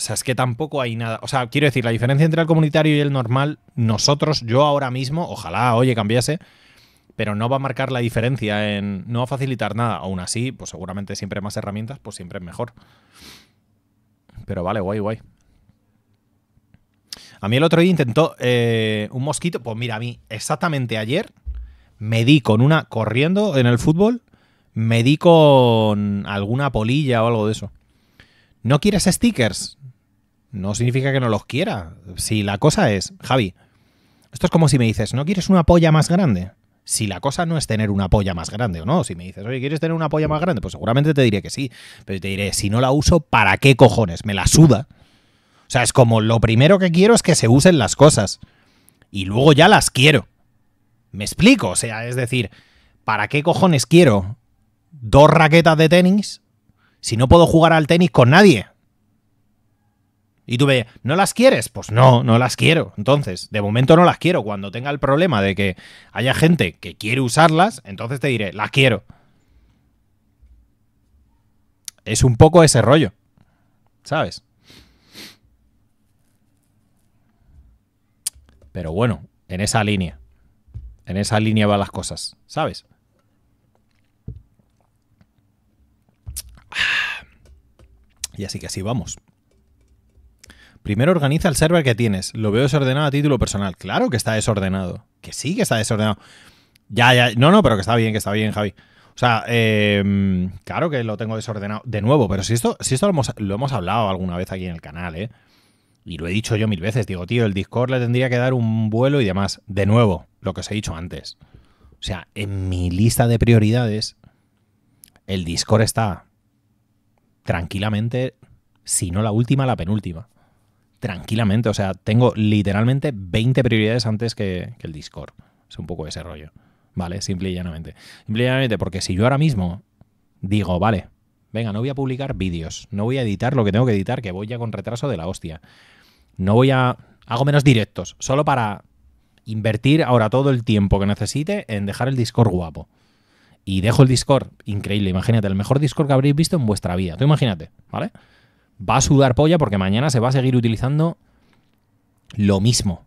O sea, es que tampoco hay nada. O sea, quiero decir, la diferencia entre el comunitario y el normal, nosotros, yo ahora mismo, ojalá, oye, cambiase, pero no va a marcar la diferencia en. No va a facilitar nada. Aún así, pues seguramente siempre más herramientas, pues siempre es mejor. Pero vale, guay, guay. A mí el otro día intentó eh, un mosquito. Pues mira, a mí exactamente ayer me di con una corriendo en el fútbol. Me di con alguna polilla o algo de eso. ¿No quieres stickers? No significa que no los quiera. Si la cosa es, Javi, esto es como si me dices, ¿no quieres una polla más grande? Si la cosa no es tener una polla más grande o no, si me dices, oye, ¿quieres tener una polla más grande? Pues seguramente te diré que sí, pero te diré, si no la uso, ¿para qué cojones? Me la suda. O sea, es como lo primero que quiero es que se usen las cosas y luego ya las quiero. Me explico, o sea, es decir, ¿para qué cojones quiero dos raquetas de tenis si no puedo jugar al tenis con nadie? Y tú veías, ¿no las quieres? Pues no, no las quiero. Entonces, de momento no las quiero. Cuando tenga el problema de que haya gente que quiere usarlas, entonces te diré, las quiero. Es un poco ese rollo. ¿Sabes? Pero bueno, en esa línea. En esa línea van las cosas, ¿sabes? Ah. Y así que así vamos. Primero organiza el server que tienes. Lo veo desordenado a título personal. Claro que está desordenado. Que sí que está desordenado. Ya, ya. No, no, pero que está bien, que está bien, Javi. O sea, em, claro que lo tengo desordenado. De nuevo, pero si esto, si esto lo hemos, lo hemos hablado alguna vez aquí en el canal, ¿eh? Y lo he dicho yo mil veces. Digo, tío, el Discord le tendría que dar un vuelo y demás. De nuevo, lo que os he dicho antes. O sea, en mi lista de prioridades, el Discord está tranquilamente, si no la última, la penúltima tranquilamente. O sea, tengo literalmente 20 prioridades antes que, el Discord. Es un poco ese rollo. ¿Vale? Simple y llanamente. Simple y llanamente, porque si yo ahora mismo digo, vale, venga, no voy a publicar vídeos, no voy a editar lo que tengo que editar, que voy ya con retraso de la hostia. No voy a. Hago menos directos, solo para invertir ahora todo el tiempo que necesite en dejar el Discord guapo. Y dejo el Discord, increíble, imagínate, el mejor Discord que habréis visto en vuestra vida. Tú imagínate, ¿vale? va a sudar polla porque mañana se va a seguir utilizando lo mismo.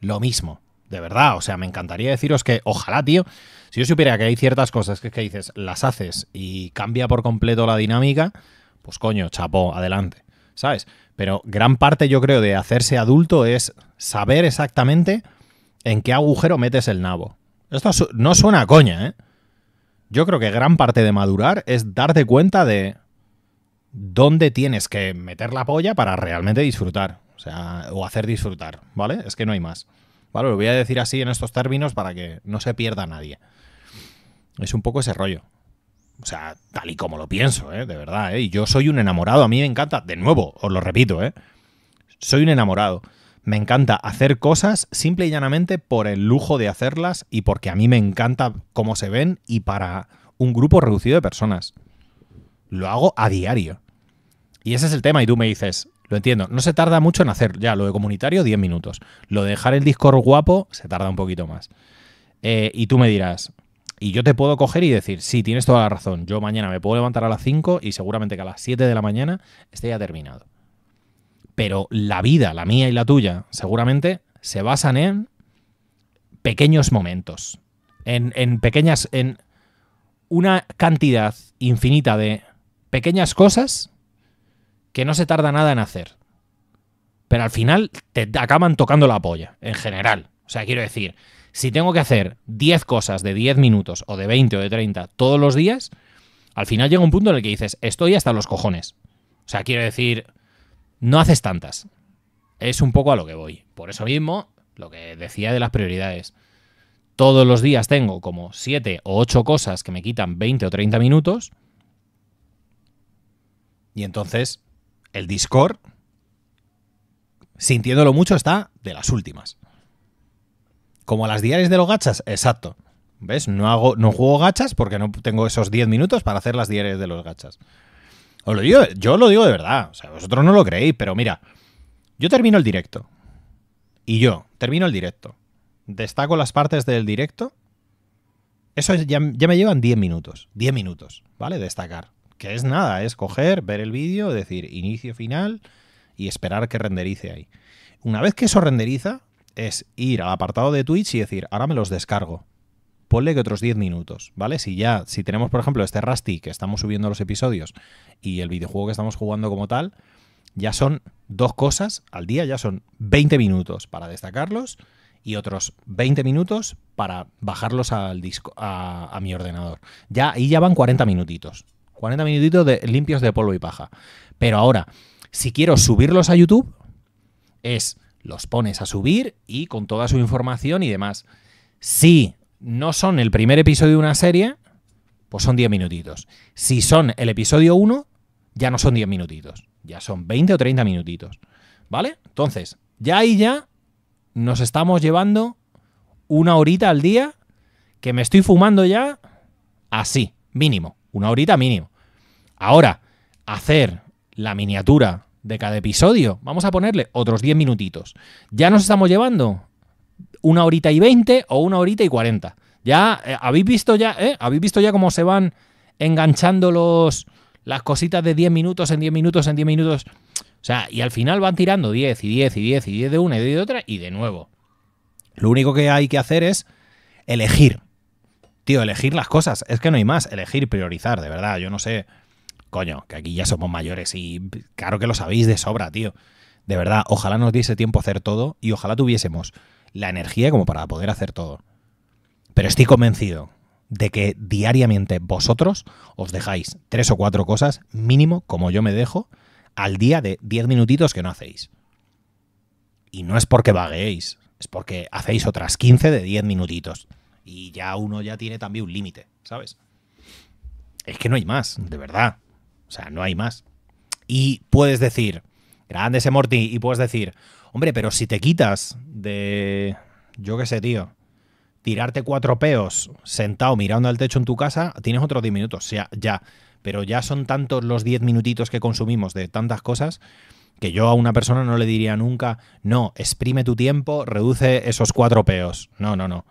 Lo mismo. De verdad, o sea, me encantaría deciros que ojalá, tío, si yo supiera que hay ciertas cosas que que dices, las haces y cambia por completo la dinámica, pues coño, chapó, adelante, ¿sabes? Pero gran parte yo creo de hacerse adulto es saber exactamente en qué agujero metes el nabo. Esto no suena coña, ¿eh? Yo creo que gran parte de madurar es darte cuenta de dónde tienes que meter la polla para realmente disfrutar. O sea, o hacer disfrutar, ¿vale? Es que no hay más. Vale, lo voy a decir así en estos términos para que no se pierda nadie. Es un poco ese rollo. O sea, tal y como lo pienso, ¿eh? de verdad. ¿eh? Y yo soy un enamorado, a mí me encanta, de nuevo, os lo repito, ¿eh? soy un enamorado. Me encanta hacer cosas simple y llanamente por el lujo de hacerlas y porque a mí me encanta cómo se ven y para un grupo reducido de personas. Lo hago a diario. Y ese es el tema, y tú me dices, lo entiendo, no se tarda mucho en hacer, ya, lo de comunitario 10 minutos, lo de dejar el Discord guapo se tarda un poquito más. Eh, y tú me dirás, y yo te puedo coger y decir, sí, tienes toda la razón, yo mañana me puedo levantar a las 5 y seguramente que a las 7 de la mañana esté ya terminado. Pero la vida, la mía y la tuya, seguramente se basan en pequeños momentos, en, en pequeñas, en una cantidad infinita de pequeñas cosas que no se tarda nada en hacer. Pero al final te acaban tocando la polla, en general. O sea, quiero decir, si tengo que hacer 10 cosas de 10 minutos o de 20 o de 30 todos los días, al final llega un punto en el que dices, estoy hasta los cojones. O sea, quiero decir, no haces tantas. Es un poco a lo que voy. Por eso mismo, lo que decía de las prioridades. Todos los días tengo como 7 o 8 cosas que me quitan 20 o 30 minutos. Y entonces el Discord, sintiéndolo mucho, está de las últimas. Como las diarias de los gachas, exacto. ¿Ves? No, hago, no juego gachas porque no tengo esos 10 minutos para hacer las diarias de los gachas. Os lo digo, yo lo digo de verdad. O sea, vosotros no lo creéis, pero mira, yo termino el directo. Y yo termino el directo. Destaco las partes del directo. Eso ya me llevan 10 minutos. 10 minutos, ¿vale? Destacar que es nada, es coger, ver el vídeo, decir inicio, final y esperar que renderice ahí. Una vez que eso renderiza, es ir al apartado de Twitch y decir, ahora me los descargo. Ponle que otros 10 minutos, ¿vale? Si ya, si tenemos, por ejemplo, este Rusty que estamos subiendo los episodios y el videojuego que estamos jugando como tal, ya son dos cosas al día, ya son 20 minutos para destacarlos y otros 20 minutos para bajarlos al disco, a, a mi ordenador. Ya, ahí ya van 40 minutitos, 40 minutitos de limpios de polvo y paja. Pero ahora, si quiero subirlos a YouTube, es los pones a subir y con toda su información y demás. Si no son el primer episodio de una serie, pues son 10 minutitos. Si son el episodio 1, ya no son 10 minutitos, ya son 20 o 30 minutitos. ¿Vale? Entonces, ya ahí ya nos estamos llevando una horita al día que me estoy fumando ya así, mínimo. Una horita mínimo. Ahora, hacer la miniatura de cada episodio, vamos a ponerle otros 10 minutitos. Ya nos estamos llevando una horita y 20 o una horita y 40. Ya eh, habéis visto ya, eh? habéis visto ya cómo se van enganchando los las cositas de 10 minutos en 10 minutos en 10 minutos. O sea, y al final van tirando 10 y 10 y 10 y 10 de una y 10 de otra y de nuevo. Lo único que hay que hacer es elegir. Tío, elegir las cosas. Es que no hay más. Elegir, priorizar, de verdad. Yo no sé. Coño, que aquí ya somos mayores y claro que lo sabéis de sobra, tío. De verdad, ojalá nos diese tiempo hacer todo y ojalá tuviésemos la energía como para poder hacer todo. Pero estoy convencido de que diariamente vosotros os dejáis tres o cuatro cosas mínimo, como yo me dejo, al día de diez minutitos que no hacéis. Y no es porque vagueéis, es porque hacéis otras 15 de 10 minutitos. Y ya uno ya tiene también un límite, ¿sabes? Es que no hay más, de verdad. O sea, no hay más. Y puedes decir, grande ese Morty, y puedes decir, hombre, pero si te quitas de, yo qué sé, tío, tirarte cuatro peos sentado mirando al techo en tu casa, tienes otros diez minutos, o sea, ya. Pero ya son tantos los diez minutitos que consumimos de tantas cosas que yo a una persona no le diría nunca, no, exprime tu tiempo, reduce esos cuatro peos. No, no, no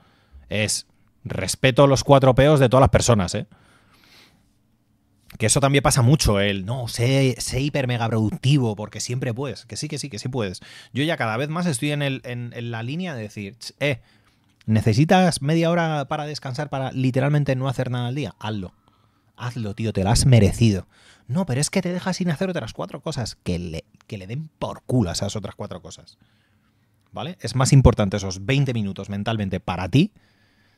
es respeto los cuatro peos de todas las personas, ¿eh? Que eso también pasa mucho, él no, sé, hiper mega productivo porque siempre puedes, que sí, que sí, que sí puedes. Yo ya cada vez más estoy en, la línea de decir, eh, necesitas media hora para descansar, para literalmente no hacer nada al día, hazlo. Hazlo, tío, te lo has merecido. No, pero es que te dejas sin hacer otras cuatro cosas. Que le, que le den por culo a esas otras cuatro cosas. ¿Vale? Es más importante esos 20 minutos mentalmente para ti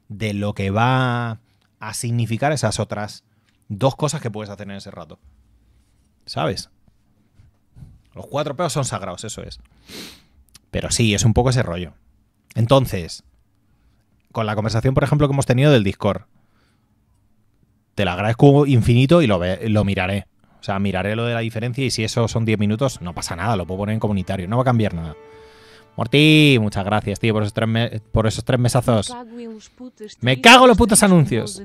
de lo que va a significar esas otras dos cosas que puedes hacer en ese rato. ¿Sabes? Los cuatro peos son sagrados, eso es. Pero sí, es un poco ese rollo. Entonces, con la conversación, por ejemplo, que hemos tenido del Discord, te la agradezco infinito y lo, lo miraré. O sea, miraré lo de la diferencia y si eso son 10 minutos, no pasa nada, lo puedo poner en comunitario, no va a cambiar nada. Morty, muchas gracias, tío, por esos tres, por esos tres mesazos. Me cago en los putos anuncios.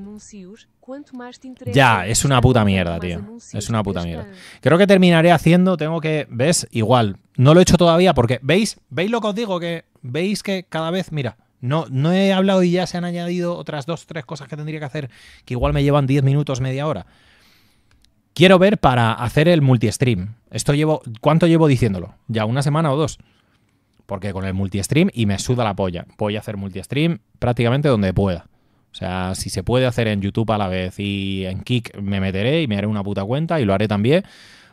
Ya, es una puta mierda, tío. Es una puta mierda. Creo que terminaré haciendo, tengo que... ¿Ves? Igual. No lo he hecho todavía porque... ¿Veis? ¿Veis lo que os digo? Que veis que cada vez... Mira, no, no he hablado y ya se han añadido otras dos, tres cosas que tendría que hacer que igual me llevan diez minutos, media hora. Quiero ver para hacer el multi-stream. Esto llevo... ¿Cuánto llevo diciéndolo? Ya una semana o dos. Porque con el multi-stream y me suda la polla. Voy a hacer multi-stream prácticamente donde pueda. O sea, si se puede hacer en YouTube a la vez y en Kik me meteré y me haré una puta cuenta y lo haré también.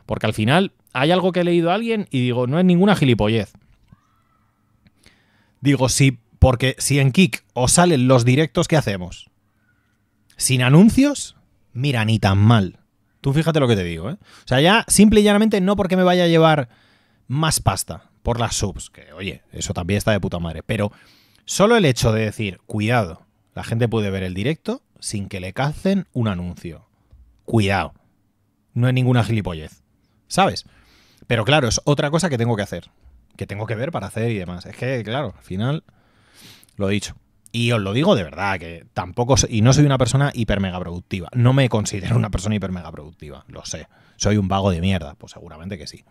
Porque al final hay algo que he leído a alguien y digo, no es ninguna gilipollez. Digo, sí, porque si en Kik os salen los directos que hacemos sin anuncios, mira, ni tan mal. Tú fíjate lo que te digo, ¿eh? O sea, ya simple y llanamente no porque me vaya a llevar más pasta por las subs, que oye, eso también está de puta madre, pero solo el hecho de decir, cuidado, la gente puede ver el directo sin que le calcen un anuncio. Cuidado, no hay ninguna gilipollez, ¿sabes? Pero claro, es otra cosa que tengo que hacer, que tengo que ver para hacer y demás. Es que, claro, al final, lo he dicho. Y os lo digo de verdad, que tampoco. Y no soy una persona hiper mega productiva. No me considero una persona hiper mega productiva, lo sé. Soy un vago de mierda, pues seguramente que sí.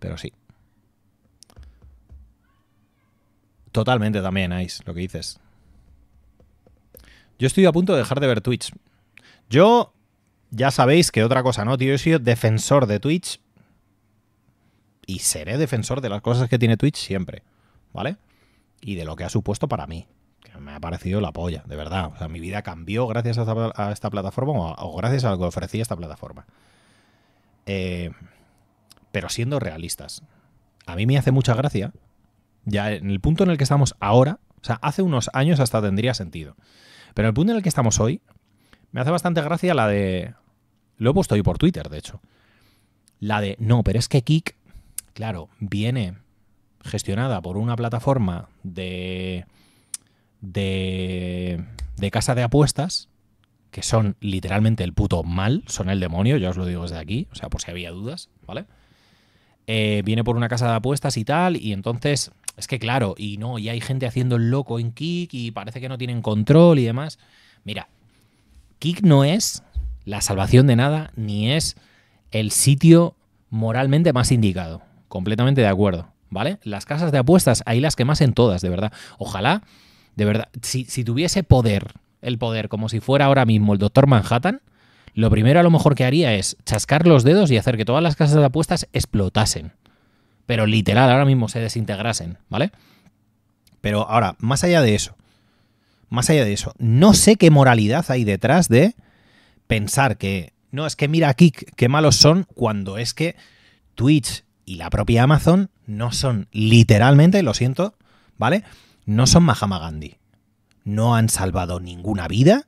Pero sí, Totalmente también, Ice, lo que dices. Yo estoy a punto de dejar de ver Twitch. Yo, ya sabéis que otra cosa, ¿no, tío? Yo he sido defensor de Twitch. Y seré defensor de las cosas que tiene Twitch siempre. ¿Vale? Y de lo que ha supuesto para mí. me ha parecido la polla, de verdad. O sea, mi vida cambió gracias a esta, plataforma o, gracias a lo que ofrecía esta plataforma. Eh, pero siendo realistas, a mí me hace mucha gracia ya en el punto en el que estamos ahora, o sea, hace unos años hasta tendría sentido. Pero en el punto en el que estamos hoy, me hace bastante gracia la de... Lo he puesto hoy por Twitter, de hecho. La de, no, pero es que Kik, claro, viene gestionada por una plataforma de... de... de casa de apuestas, que son literalmente el puto mal, son el demonio, ya os lo digo desde aquí, o sea, por si había dudas, ¿vale? Eh, viene por una casa de apuestas y tal, y entonces es que claro, y no, y hay gente haciendo el loco en Kik y parece que no tienen control y demás. Mira, Kik no es la salvación de nada, ni es el sitio moralmente más indicado. Completamente de acuerdo, ¿vale? Las casas de apuestas, ahí las que más en todas, de verdad. Ojalá, de verdad, si, si tuviese poder, el poder, como si fuera ahora mismo el doctor Manhattan, lo primero a lo mejor que haría es chascar los dedos y hacer que todas las casas de apuestas explotasen pero literal ahora mismo se desintegrasen, ¿vale? Pero ahora, más allá de eso, más allá de eso, no sé qué moralidad hay detrás de pensar que, no, es que mira aquí qué malos son cuando es que Twitch y la propia Amazon no son literalmente, lo siento, ¿vale? No son Mahama Gandhi. No han salvado ninguna vida,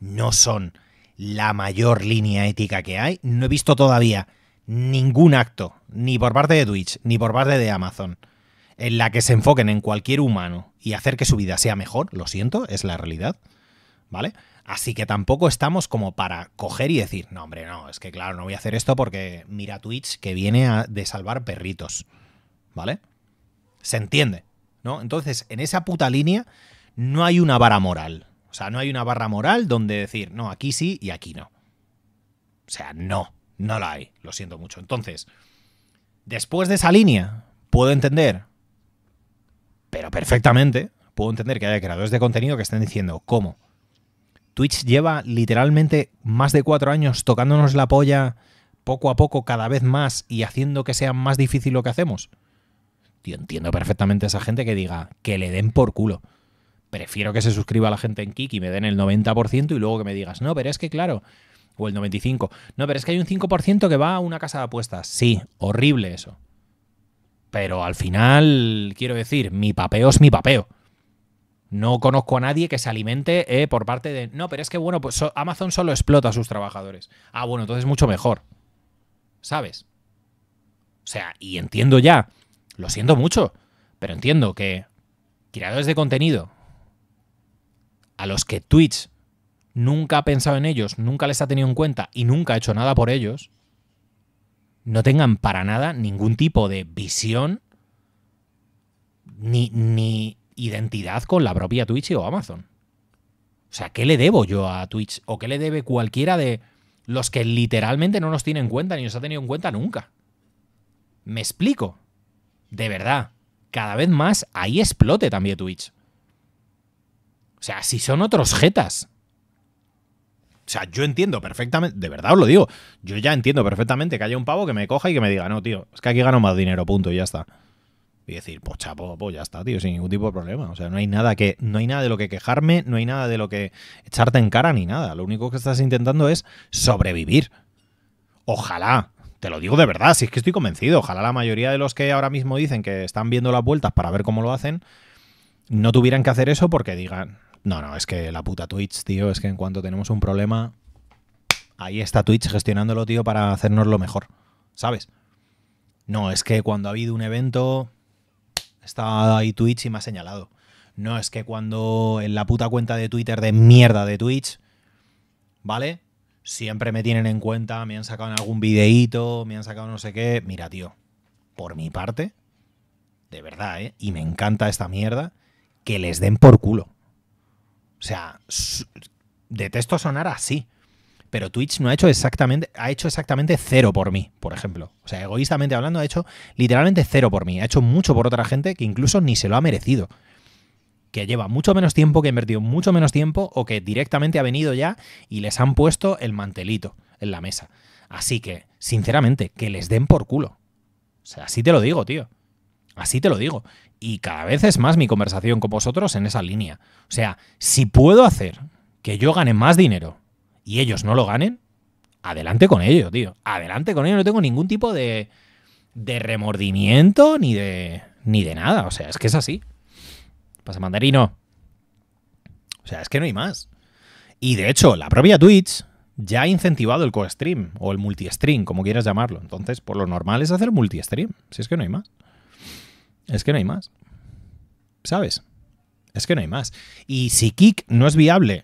no son la mayor línea ética que hay, no he visto todavía ningún acto, ni por parte de Twitch, ni por parte de Amazon, en la que se enfoquen en cualquier humano y hacer que su vida sea mejor, lo siento, es la realidad, ¿vale? Así que tampoco estamos como para coger y decir, no, hombre, no, es que claro, no voy a hacer esto porque mira Twitch que viene de salvar perritos, ¿vale? Se entiende, ¿no? Entonces, en esa puta línea no hay una vara moral. O sea, no hay una barra moral donde decir, no, aquí sí y aquí no. O sea, no no la hay, lo siento mucho. Entonces, después de esa línea, puedo entender, pero perfectamente, puedo entender que haya creadores de contenido que estén diciendo, ¿cómo? Twitch lleva literalmente más de cuatro años tocándonos la polla poco a poco cada vez más y haciendo que sea más difícil lo que hacemos. Yo entiendo perfectamente a esa gente que diga que le den por culo. Prefiero que se suscriba a la gente en Kik y me den el 90% y luego que me digas, no, pero es que claro, o el 95. No, pero es que hay un 5% que va a una casa de apuestas. Sí, horrible eso. Pero al final, quiero decir, mi papeo es mi papeo. No conozco a nadie que se alimente eh, por parte de... No, pero es que, bueno, pues Amazon solo explota a sus trabajadores. Ah, bueno, entonces mucho mejor. ¿Sabes? O sea, y entiendo ya, lo siento mucho, pero entiendo que creadores de contenido a los que Twitch nunca ha pensado en ellos, nunca les ha tenido en cuenta y nunca ha hecho nada por ellos, no tengan para nada ningún tipo de visión ni, ni identidad con la propia Twitch o Amazon. O sea, ¿qué le debo yo a Twitch? ¿O qué le debe cualquiera de los que literalmente no nos tienen en cuenta ni nos ha tenido en cuenta nunca? Me explico. De verdad. Cada vez más ahí explote también Twitch. O sea, si son otros jetas o sea, yo entiendo perfectamente, de verdad os lo digo, yo ya entiendo perfectamente que haya un pavo que me coja y que me diga, no, tío, es que aquí gano más dinero, punto, y ya está. Y decir, pues chapo, pues ya está, tío, sin ningún tipo de problema. O sea, no hay nada que, no hay nada de lo que quejarme, no hay nada de lo que echarte en cara ni nada. Lo único que estás intentando es sobrevivir. Ojalá, te lo digo de verdad, si es que estoy convencido, ojalá la mayoría de los que ahora mismo dicen que están viendo las vueltas para ver cómo lo hacen, no tuvieran que hacer eso porque digan, no, no, es que la puta Twitch, tío, es que en cuanto tenemos un problema, ahí está Twitch gestionándolo, tío, para hacernos lo mejor, ¿sabes? No, es que cuando ha habido un evento, está ahí Twitch y me ha señalado. No, es que cuando en la puta cuenta de Twitter de mierda de Twitch, ¿vale? Siempre me tienen en cuenta, me han sacado en algún videíto, me han sacado no sé qué. Mira, tío, por mi parte, de verdad, ¿eh? Y me encanta esta mierda, que les den por culo. O sea, detesto sonar así. Pero Twitch no ha hecho exactamente, ha hecho exactamente cero por mí, por ejemplo. O sea, egoístamente hablando, ha hecho literalmente cero por mí. Ha hecho mucho por otra gente que incluso ni se lo ha merecido. Que lleva mucho menos tiempo, que ha invertido mucho menos tiempo o que directamente ha venido ya y les han puesto el mantelito en la mesa. Así que, sinceramente, que les den por culo. O sea, así te lo digo, tío. Así te lo digo. Y cada vez es más mi conversación con vosotros en esa línea. O sea, si puedo hacer que yo gane más dinero y ellos no lo ganen, adelante con ello, tío. Adelante con ello. No tengo ningún tipo de, remordimiento ni de, ni de nada. O sea, es que es así. Pasa mandarino. O sea, es que no hay más. Y de hecho, la propia Twitch ya ha incentivado el co-stream o el multi-stream, como quieras llamarlo. Entonces, por lo normal es hacer multi-stream. Si es que no hay más. Es que no hay más. ¿Sabes? Es que no hay más. Y si Kik no es viable,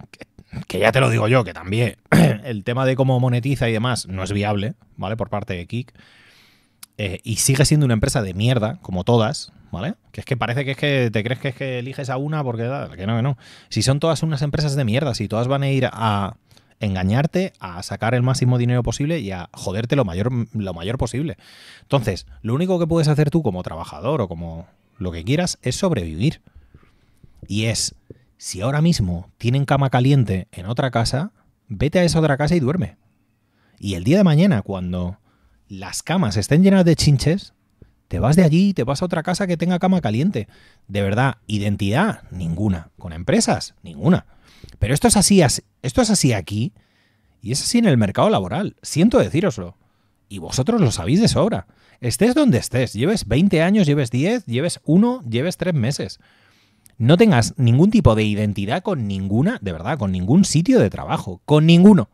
que, ya te lo digo yo, que también el tema de cómo monetiza y demás no es viable, ¿vale? Por parte de Kik. Eh, y sigue siendo una empresa de mierda, como todas, ¿vale? Que es que parece que es que te crees que es que eliges a una porque da, que no, que no. Si son todas unas empresas de mierda, si todas van a ir a engañarte, a sacar el máximo dinero posible y a joderte lo mayor, lo mayor posible. Entonces, lo único que puedes hacer tú como trabajador o como lo que quieras es sobrevivir. Y es, si ahora mismo tienen cama caliente en otra casa, vete a esa otra casa y duerme. Y el día de mañana, cuando las camas estén llenas de chinches, te vas de allí y te vas a otra casa que tenga cama caliente. De verdad, identidad ninguna. Con empresas, ninguna. Pero esto es así, esto es así aquí y es así en el mercado laboral. Siento decíroslo. Y vosotros lo sabéis de sobra. Estés donde estés, lleves 20 años, lleves 10, lleves 1, lleves 3 meses. No tengas ningún tipo de identidad con ninguna, de verdad, con ningún sitio de trabajo, con ninguno.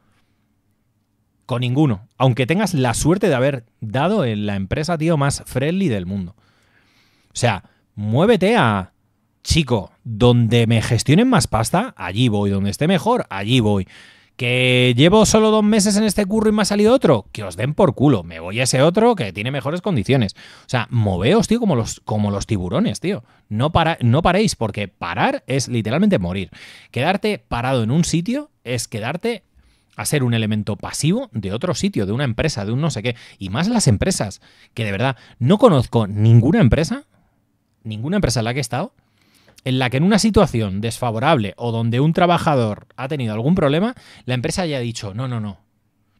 Con ninguno. Aunque tengas la suerte de haber dado en la empresa, tío, más friendly del mundo. O sea, muévete a chico, donde me gestionen más pasta, allí voy, donde esté mejor, allí voy. Que llevo solo dos meses en este curro y me ha salido otro, que os den por culo, me voy a ese otro que tiene mejores condiciones. O sea, moveos, tío, como los, como los tiburones, tío. No, para, no paréis, porque parar es literalmente morir. Quedarte parado en un sitio es quedarte a ser un elemento pasivo de otro sitio, de una empresa, de un no sé qué. Y más las empresas, que de verdad no conozco ninguna empresa, ninguna empresa en la que he estado, en la que en una situación desfavorable o donde un trabajador ha tenido algún problema, la empresa haya dicho, no, no, no,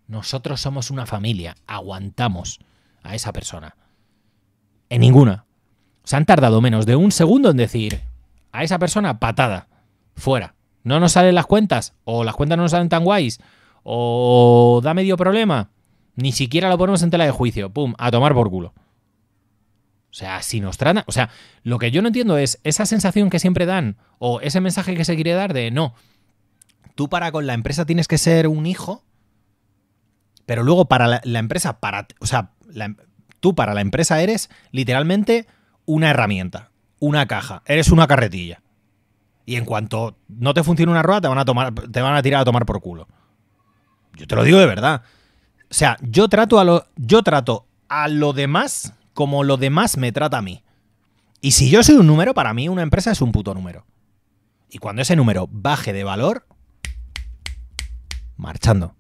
nosotros somos una familia, aguantamos a esa persona. En ninguna. Se han tardado menos de un segundo en decir a esa persona patada, fuera. No nos salen las cuentas, o las cuentas no nos salen tan guays, o da medio problema. Ni siquiera lo ponemos en tela de juicio. Pum, a tomar por culo. O sea, si nos trata... O sea, lo que yo no entiendo es esa sensación que siempre dan o ese mensaje que se quiere dar de no, tú para con la empresa tienes que ser un hijo, pero luego para la, empresa, para. O sea, tú para la empresa eres literalmente una herramienta, una caja, eres una carretilla. Y en cuanto no te funcione una rueda, te van a, tomar, te van a tirar a tomar por culo. Yo te lo digo de verdad. O sea, yo trato a lo, yo trato a lo demás como lo demás me trata a mí. Y si yo soy un número, para mí una empresa es un puto número. Y cuando ese número baje de valor, marchando.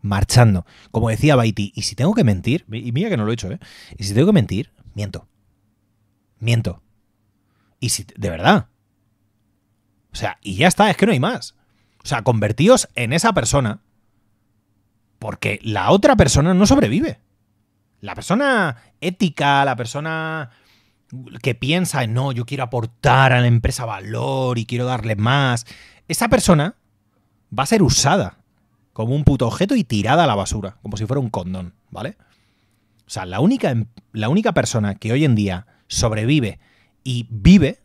Marchando. Como decía Baiti, y si tengo que mentir, y mira que no lo he hecho, ¿eh? Y si tengo que mentir, miento. Miento. Y si, de verdad. O sea, y ya está, es que no hay más. O sea, convertíos en esa persona porque la otra persona no sobrevive. La persona ética, la persona que piensa, no, yo quiero aportar a la empresa valor y quiero darle más, esa persona va a ser usada como un puto objeto y tirada a la basura, como si fuera un condón, ¿vale? O sea, la única, em, la única persona que hoy en día sobrevive y vive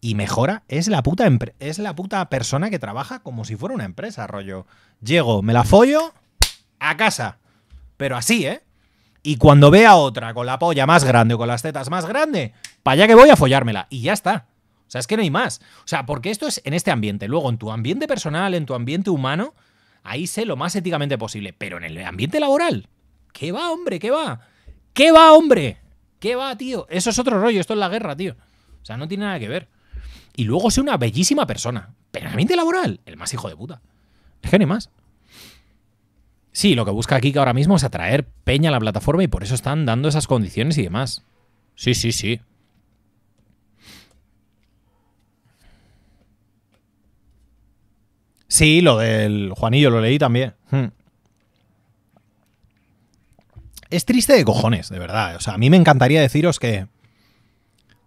y mejora es la, puta es la puta persona que trabaja como si fuera una empresa, rollo. Llego, me la follo, a casa. Pero así, ¿eh? Y cuando vea otra con la polla más grande o con las tetas más grande, para allá que voy a follármela. Y ya está. O sea, es que no hay más. O sea, porque esto es en este ambiente. Luego, en tu ambiente personal, en tu ambiente humano, ahí sé lo más éticamente posible. Pero en el ambiente laboral, ¿qué va, hombre? ¿Qué va? ¿Qué va, hombre? ¿Qué va, tío? Eso es otro rollo. Esto es la guerra, tío. O sea, no tiene nada que ver. Y luego sé una bellísima persona. Pero en el ambiente laboral, el más hijo de puta. Es que no hay más. Sí, lo que busca Kika ahora mismo es atraer peña a la plataforma y por eso están dando esas condiciones y demás. Sí, sí, sí. Sí, lo del Juanillo lo leí también. Hmm. Es triste de cojones, de verdad. O sea, a mí me encantaría deciros que...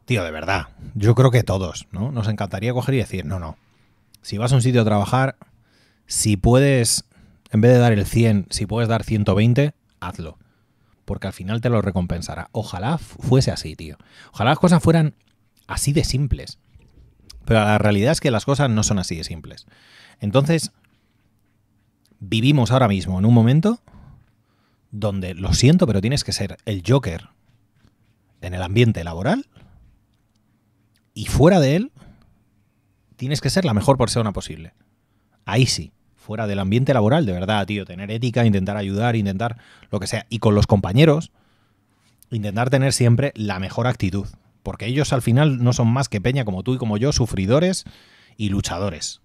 Tío, de verdad. Yo creo que todos, ¿no? Nos encantaría coger y decir, no, no. Si vas a un sitio a trabajar, si puedes en vez de dar el 100, si puedes dar 120, hazlo. Porque al final te lo recompensará. Ojalá fuese así, tío. Ojalá las cosas fueran así de simples. Pero la realidad es que las cosas no son así de simples. Entonces, vivimos ahora mismo en un momento donde, lo siento, pero tienes que ser el Joker en el ambiente laboral y fuera de él, tienes que ser la mejor persona posible. Ahí sí fuera del ambiente laboral, de verdad, tío, tener ética, intentar ayudar, intentar lo que sea. Y con los compañeros, intentar tener siempre la mejor actitud. Porque ellos al final no son más que peña como tú y como yo, sufridores y luchadores.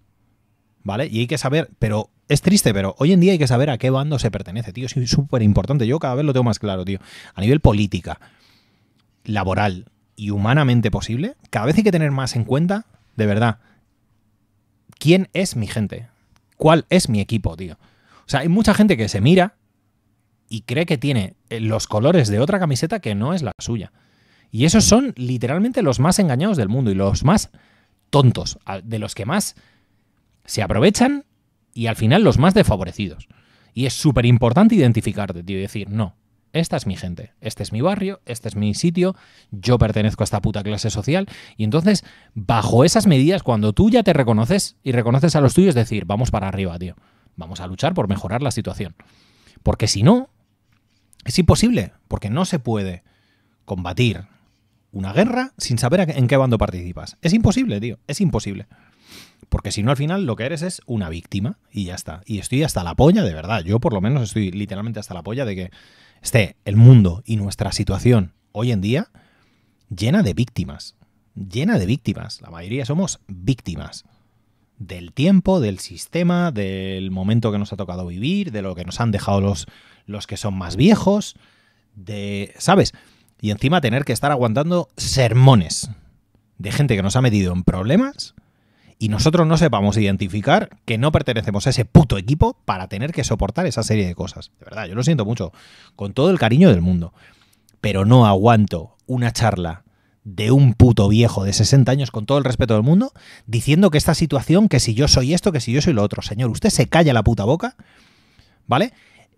¿Vale? Y hay que saber, pero es triste, pero hoy en día hay que saber a qué bando se pertenece, tío. Es súper importante. Yo cada vez lo tengo más claro, tío. A nivel política, laboral y humanamente posible, cada vez hay que tener más en cuenta, de verdad, quién es mi gente cuál es mi equipo, tío. O sea, hay mucha gente que se mira y cree que tiene eh, los colores de otra camiseta que no es la suya. Y esos son literalmente los más engañados del mundo y los más tontos, de los que más se aprovechan y al final los más desfavorecidos. Y es súper importante identificarte, tío, y decir, no, esta es mi gente, este es mi barrio, este es mi sitio, yo pertenezco a esta puta clase social. Y entonces, bajo esas medidas, cuando tú ya te reconoces y reconoces a los tuyos, decir, vamos para arriba, tío, vamos a luchar por mejorar la situación. Porque si no, es imposible, porque no se puede combatir una guerra sin saber en qué bando participas. Es imposible, tío, es imposible. Porque si no, al final lo que eres es una víctima y ya está. Y estoy hasta la polla, de verdad. Yo por lo menos estoy literalmente hasta la polla de que esté el mundo y nuestra situación hoy en día llena de víctimas, llena de víctimas. La mayoría somos víctimas del tiempo, del sistema, del momento que nos ha tocado vivir, de lo que nos han dejado los, los que son más viejos, de, ¿sabes? Y encima tener que estar aguantando sermones de gente que nos ha metido en problemas y nosotros no sepamos identificar que no pertenecemos a ese puto equipo para tener que soportar esa serie de cosas. De verdad, yo lo siento mucho, con todo el cariño del mundo. Pero no aguanto una charla de un puto viejo de 60 años, con todo el respeto del mundo, diciendo que esta situación, que si yo soy esto, que si yo soy lo otro. Señor, usted se calla la puta boca, ¿vale?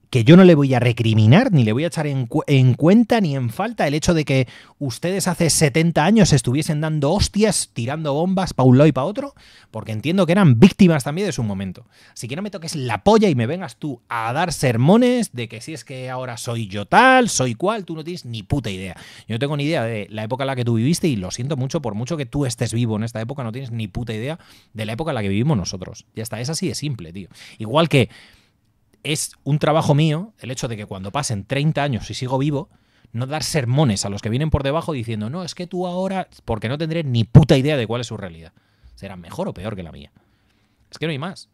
que yo no le voy a recriminar, ni le voy a echar en, cuenta ni en falta el hecho de que ustedes hace 70 años estuviesen dando hostias, tirando bombas para un lado y para otro, porque entiendo que eran víctimas también de su momento. Si que me toques la polla y me vengas tú a dar sermones de que si es que ahora soy yo tal, soy cual, tú no tienes ni puta idea. Yo no tengo ni idea de la época en la que tú viviste y lo siento mucho, por mucho que tú estés vivo en esta época, no tienes ni puta idea de la época en la que vivimos nosotros. Ya está, es así de simple, tío. Igual que es un trabajo mío el hecho de que cuando pasen 30 años y sigo vivo, no dar sermones a los que vienen por debajo diciendo, no, es que tú ahora, porque no tendré ni puta idea de cuál es su realidad. Será mejor o peor que la mía. Es que no hay más.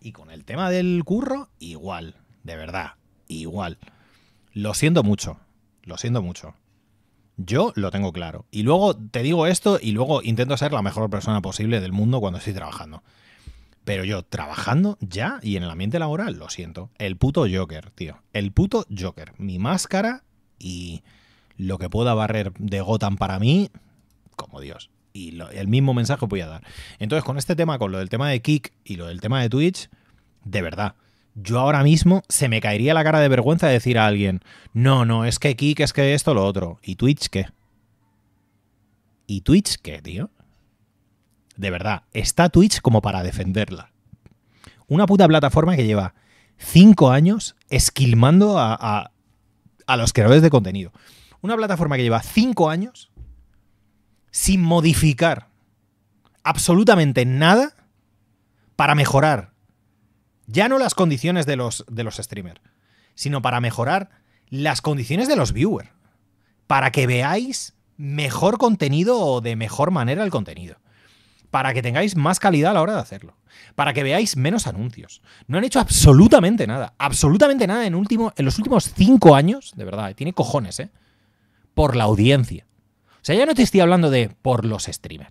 Y con el tema del curro, igual, de verdad, igual. Lo siento mucho, lo siento mucho. Yo lo tengo claro. Y luego te digo esto y luego intento ser la mejor persona posible del mundo cuando estoy trabajando. Pero yo trabajando ya y en el ambiente laboral, lo siento. El puto Joker, tío. El puto Joker. Mi máscara y lo que pueda barrer de Gotham para mí, como Dios. Y el mismo mensaje voy a dar. Entonces, con este tema, con lo del tema de Kick y lo del tema de Twitch, de verdad. Yo ahora mismo se me caería la cara de vergüenza de decir a alguien, no, no, es que Kick, es que esto, lo otro. ¿Y Twitch qué? ¿Y Twitch qué, tío? de verdad, está Twitch como para defenderla. Una puta plataforma que lleva cinco años esquilmando a, a, los creadores de contenido. Una plataforma que lleva cinco años sin modificar absolutamente nada para mejorar ya no las condiciones de los, de los streamers, sino para mejorar las condiciones de los viewers, para que veáis mejor contenido o de mejor manera el contenido para que tengáis más calidad a la hora de hacerlo, para que veáis menos anuncios. No han hecho absolutamente nada, absolutamente nada en, último, en los últimos cinco años, de verdad, tiene cojones, ¿eh? Por la audiencia. O sea, ya no te estoy hablando de por los streamers,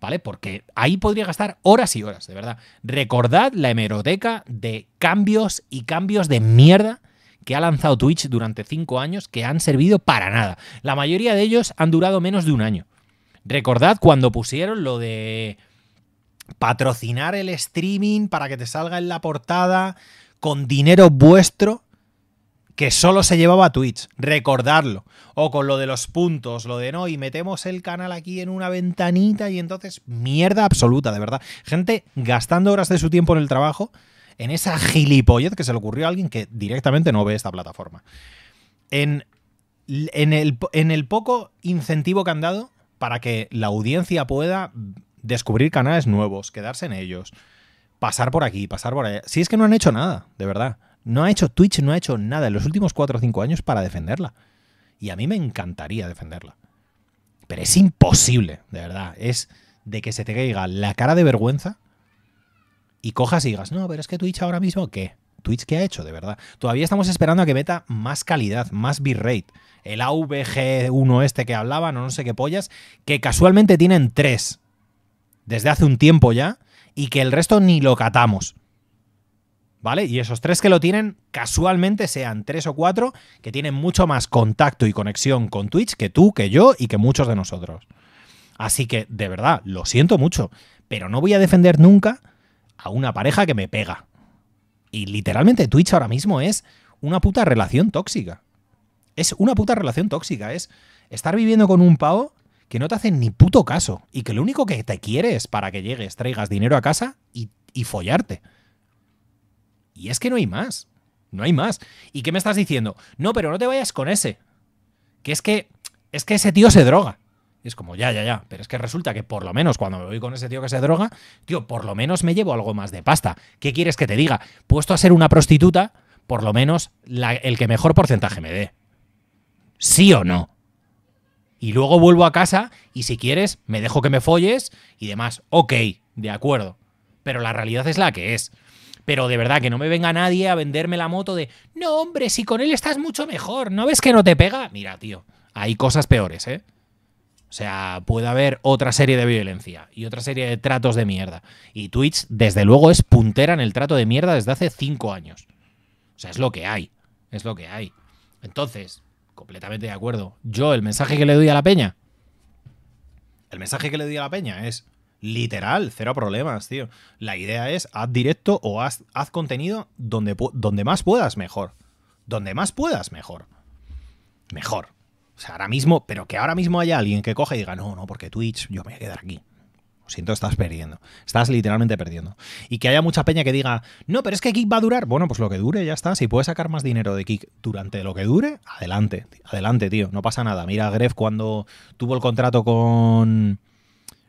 ¿vale? Porque ahí podría gastar horas y horas, de verdad. Recordad la hemeroteca de cambios y cambios de mierda que ha lanzado Twitch durante cinco años que han servido para nada. La mayoría de ellos han durado menos de un año. Recordad cuando pusieron lo de patrocinar el streaming para que te salga en la portada con dinero vuestro que solo se llevaba a Twitch, recordarlo. O con lo de los puntos, lo de no, y metemos el canal aquí en una ventanita y entonces mierda absoluta, de verdad. Gente gastando horas de su tiempo en el trabajo en esa gilipollez que se le ocurrió a alguien que directamente no ve esta plataforma. En, en, el, en el poco incentivo que han dado, para que la audiencia pueda descubrir canales nuevos, quedarse en ellos, pasar por aquí, pasar por allá. Si es que no han hecho nada, de verdad. No ha hecho Twitch, no ha hecho nada en los últimos 4 o 5 años para defenderla. Y a mí me encantaría defenderla. Pero es imposible, de verdad. Es de que se te caiga la cara de vergüenza y cojas y digas, no, pero es que Twitch ahora mismo, ¿qué? Twitch que ha hecho, de verdad. Todavía estamos esperando a que meta más calidad, más bitrate. El AVG1 este que hablaban, o no sé qué pollas, que casualmente tienen tres desde hace un tiempo ya, y que el resto ni lo catamos. ¿Vale? Y esos tres que lo tienen, casualmente sean tres o cuatro, que tienen mucho más contacto y conexión con Twitch que tú, que yo y que muchos de nosotros. Así que, de verdad, lo siento mucho, pero no voy a defender nunca a una pareja que me pega y literalmente Twitch ahora mismo es una puta relación tóxica. Es una puta relación tóxica, es estar viviendo con un pavo que no te hace ni puto caso y que lo único que te quiere es para que llegues, traigas dinero a casa y, y follarte. Y es que no hay más. No hay más. ¿Y qué me estás diciendo? No, pero no te vayas con ese. Que es que es que ese tío se droga es como, ya, ya, ya. Pero es que resulta que por lo menos cuando me voy con ese tío que se droga, tío, por lo menos me llevo algo más de pasta. ¿Qué quieres que te diga? Puesto a ser una prostituta, por lo menos el que mejor porcentaje me dé. ¿Sí o no? Y luego vuelvo a casa y si quieres, me dejo que me folles y demás. Ok, de acuerdo. Pero la realidad es la que es. Pero de verdad que no me venga nadie a venderme la moto de, no, hombre, si con él estás mucho mejor, ¿no ves que no te pega? Mira, tío, hay cosas peores, ¿eh? O sea, puede haber otra serie de violencia y otra serie de tratos de mierda. Y Twitch, desde luego, es puntera en el trato de mierda desde hace cinco años. O sea, es lo que hay. Es lo que hay. Entonces, completamente de acuerdo. Yo, el mensaje que le doy a la peña. El mensaje que le doy a la peña es literal, cero problemas, tío. La idea es haz directo o haz, haz contenido donde, donde más puedas, mejor. Donde más puedas, mejor. Mejor. O sea, ahora mismo, pero que ahora mismo haya alguien que coge y diga, no, no, porque Twitch, yo me voy a quedar aquí. Lo siento, estás perdiendo. Estás literalmente perdiendo. Y que haya mucha peña que diga, no, pero es que Kik va a durar. Bueno, pues lo que dure, ya está. Si puedes sacar más dinero de Kik durante lo que dure, adelante. Adelante, tío. No pasa nada. Mira, Gref cuando tuvo el contrato con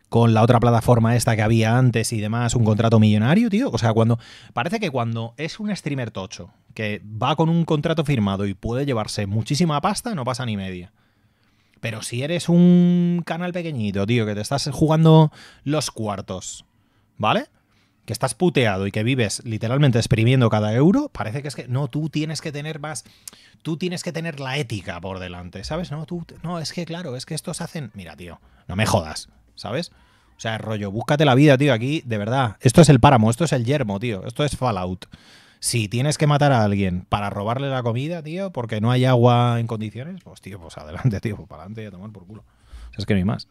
con la otra plataforma esta que había antes y demás, un contrato millonario, tío. O sea, cuando. Parece que cuando es un streamer tocho que va con un contrato firmado y puede llevarse muchísima pasta, no pasa ni media. Pero si eres un canal pequeñito, tío, que te estás jugando los cuartos, ¿vale? Que estás puteado y que vives literalmente exprimiendo cada euro, parece que es que no, tú tienes que tener más, tú tienes que tener la ética por delante, ¿sabes? No, tú, no, es que claro, es que estos hacen, mira, tío, no me jodas, ¿sabes? O sea, rollo, búscate la vida, tío, aquí, de verdad. Esto es el páramo, esto es el yermo, tío, esto es Fallout. Si tienes que matar a alguien para robarle la comida, tío, porque no hay agua en condiciones, pues tío, pues adelante, tío, pues para adelante y a tomar por culo. O sea, es que no hay más.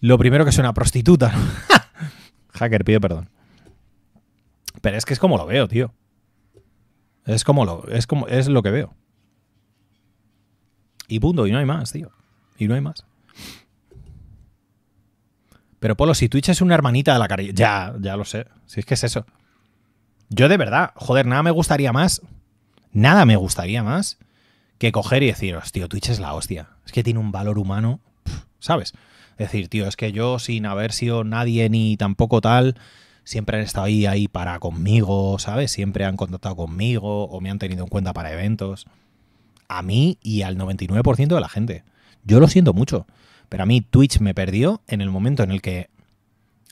Lo primero que es una prostituta. Hacker pido perdón. Pero es que es como lo veo, tío. Es como lo, es como, es lo que veo. Y punto, y no hay más, tío. Y no hay más. Pero Polo, si Twitch es una hermanita de la carilla. Ya, ya lo sé. Si es que es eso. Yo de verdad, joder, nada me gustaría más. Nada me gustaría más que coger y decir, tío, Twitch es la hostia. Es que tiene un valor humano, ¿sabes? Es decir, tío, es que yo sin haber sido nadie ni tampoco tal, siempre han estado ahí, ahí para conmigo, ¿sabes? Siempre han contactado conmigo o me han tenido en cuenta para eventos. A mí y al 99% de la gente. Yo lo siento mucho. Pero a mí Twitch me perdió en el momento en el que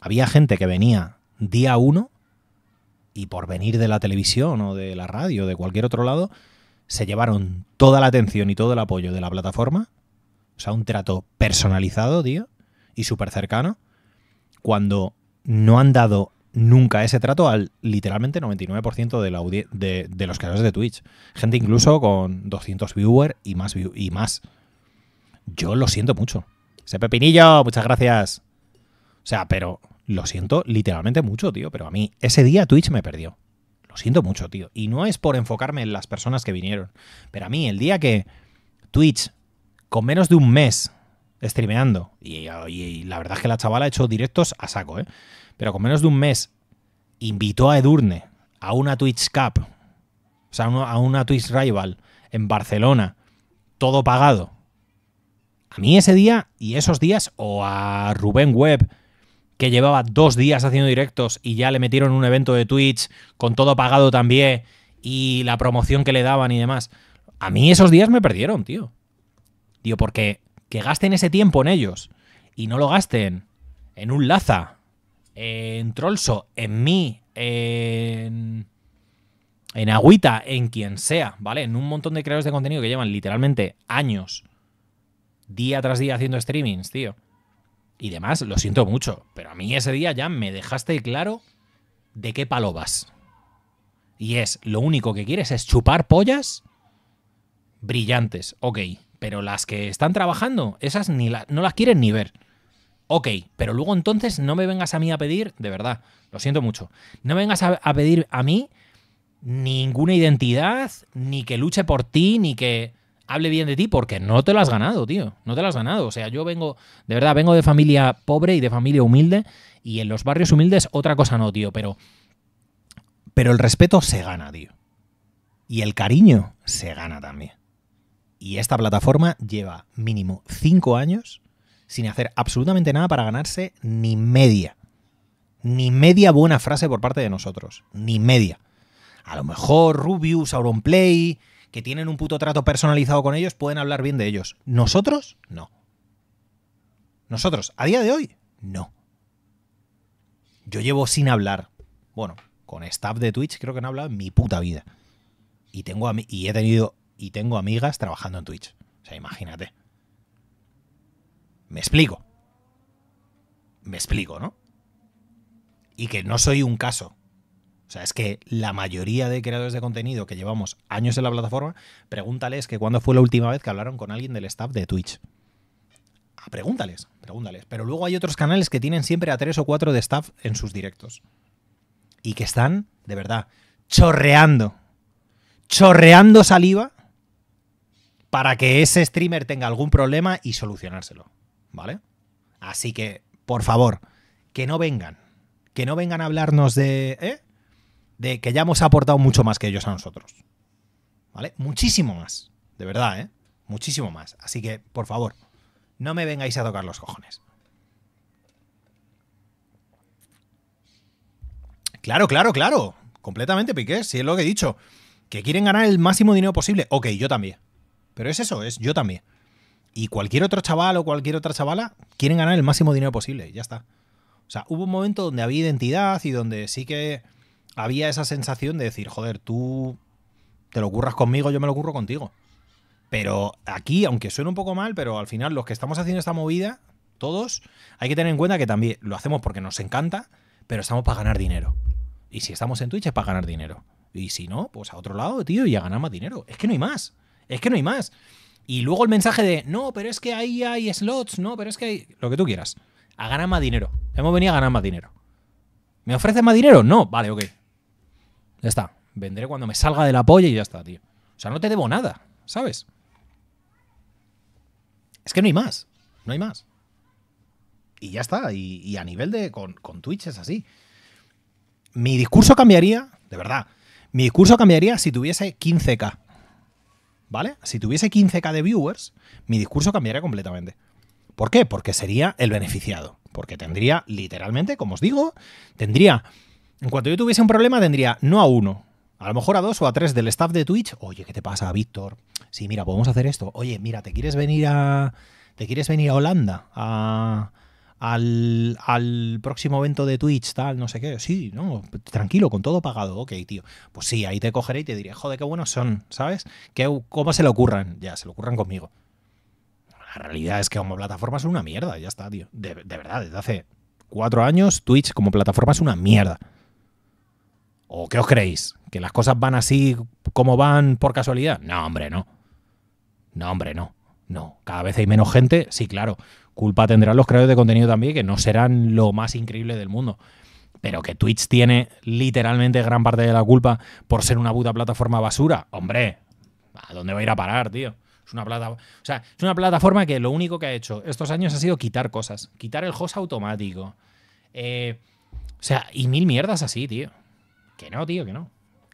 había gente que venía día uno y por venir de la televisión o de la radio o de cualquier otro lado, se llevaron toda la atención y todo el apoyo de la plataforma. O sea, un trato personalizado, tío, y súper cercano, cuando no han dado nunca ese trato al literalmente 99% de, la de, los creadores de Twitch. Gente incluso con 200 viewers y más, y más. Yo lo siento mucho. Ese pepinillo, muchas gracias. O sea, pero lo siento literalmente mucho, tío. Pero a mí, ese día Twitch me perdió. Lo siento mucho, tío. Y no es por enfocarme en las personas que vinieron. Pero a mí, el día que Twitch, con menos de un mes streameando, y, y la verdad es que la chavala ha hecho directos a saco, ¿eh? Pero con menos de un mes, invitó a Edurne a una Twitch Cup, o sea, a una Twitch Rival en Barcelona, todo pagado, a mí ese día y esos días, o a Rubén Webb, que llevaba dos días haciendo directos y ya le metieron un evento de Twitch con todo pagado también y la promoción que le daban y demás. A mí esos días me perdieron, tío. Tío, porque que gasten ese tiempo en ellos y no lo gasten en un Laza, en Trollso, en mí, en, en Agüita, en quien sea, ¿vale? En un montón de creadores de contenido que llevan literalmente años día tras día haciendo streamings, tío. Y demás, lo siento mucho, pero a mí ese día ya me dejaste claro de qué palo vas. Y es, lo único que quieres es chupar pollas brillantes, ok, pero las que están trabajando, esas ni no las quieren ni ver. Ok, pero luego entonces no me vengas a mí a pedir, de verdad, lo siento mucho, no me vengas a pedir a mí ninguna identidad, ni que luche por ti, ni que hable bien de ti porque no te lo has ganado, tío. No te lo has ganado. O sea, yo vengo, de verdad, vengo de familia pobre y de familia humilde. Y en los barrios humildes otra cosa no, tío. Pero, pero el respeto se gana, tío. Y el cariño se gana también. Y esta plataforma lleva mínimo cinco años sin hacer absolutamente nada para ganarse ni media. Ni media buena frase por parte de nosotros. Ni media. A lo mejor Rubius, Auronplay, que tienen un puto trato personalizado con ellos pueden hablar bien de ellos. Nosotros, no. Nosotros, a día de hoy, no. Yo llevo sin hablar. Bueno, con staff de Twitch creo que no he hablado en mi puta vida. Y tengo y he tenido y tengo amigas trabajando en Twitch. O sea, imagínate. Me explico. Me explico, ¿no? Y que no soy un caso. O sea, es que la mayoría de creadores de contenido que llevamos años en la plataforma, pregúntales que cuándo fue la última vez que hablaron con alguien del staff de Twitch. Ah, pregúntales, pregúntales. Pero luego hay otros canales que tienen siempre a tres o cuatro de staff en sus directos. Y que están, de verdad, chorreando. Chorreando saliva para que ese streamer tenga algún problema y solucionárselo. ¿Vale? Así que, por favor, que no vengan. Que no vengan a hablarnos de... ¿eh? de que ya hemos aportado mucho más que ellos a nosotros. ¿Vale? Muchísimo más. De verdad, ¿eh? Muchísimo más. Así que, por favor, no me vengáis a tocar los cojones. Claro, claro, claro. Completamente, Piqué. sí es lo que he dicho. Que quieren ganar el máximo dinero posible. Ok, yo también. Pero es eso, es yo también. Y cualquier otro chaval o cualquier otra chavala quieren ganar el máximo dinero posible. Ya está. O sea, hubo un momento donde había identidad y donde sí que había esa sensación de decir, joder, tú te lo curras conmigo, yo me lo curro contigo. Pero aquí, aunque suene un poco mal, pero al final los que estamos haciendo esta movida, todos, hay que tener en cuenta que también lo hacemos porque nos encanta, pero estamos para ganar dinero. Y si estamos en Twitch es para ganar dinero. Y si no, pues a otro lado, tío, y a ganar más dinero. Es que no hay más. Es que no hay más. Y luego el mensaje de, no, pero es que ahí hay slots, no, pero es que hay... Lo que tú quieras. A ganar más dinero. Hemos venido a ganar más dinero. ¿Me ofreces más dinero? No. Vale, ok. Ya está. Vendré cuando me salga de la polla y ya está, tío. O sea, no te debo nada, ¿sabes? Es que no hay más. No hay más. Y ya está. Y, a nivel de. Con, con Twitch es así. Mi discurso cambiaría, de verdad. Mi discurso cambiaría si tuviese 15k. ¿Vale? Si tuviese 15k de viewers, mi discurso cambiaría completamente. ¿Por qué? Porque sería el beneficiado. Porque tendría, literalmente, como os digo, tendría en cuanto yo tuviese un problema, tendría no a uno, a lo mejor a dos o a tres del staff de Twitch. Oye, ¿qué te pasa, Víctor? Sí, mira, podemos hacer esto. Oye, mira, ¿te quieres venir a. ¿Te quieres venir a Holanda? A. Al, próximo evento de Twitch, tal, no sé qué. Sí, no, tranquilo, con todo pagado, ok, tío. Pues sí, ahí te cogeré y te diré, joder, qué buenos son, ¿sabes? ¿Cómo se le ocurran? Ya, se le ocurran conmigo. La realidad es que como plataforma es una mierda, ya está, tío. De, de verdad, desde hace cuatro años Twitch como plataforma es una mierda. ¿O qué os creéis? ¿Que las cosas van así como van por casualidad? No, hombre, no. No, hombre, no. No. Cada vez hay menos gente, sí, claro. Culpa tendrán los creadores de contenido también, que no serán lo más increíble del mundo. Pero que Twitch tiene literalmente gran parte de la culpa por ser una puta plataforma basura. Hombre, ¿a dónde va a ir a parar, tío? Es una, plata, o sea, es una plataforma que lo único que ha hecho estos años ha sido quitar cosas. Quitar el host automático. Eh, o sea, y mil mierdas así, tío. Que no, tío, que no.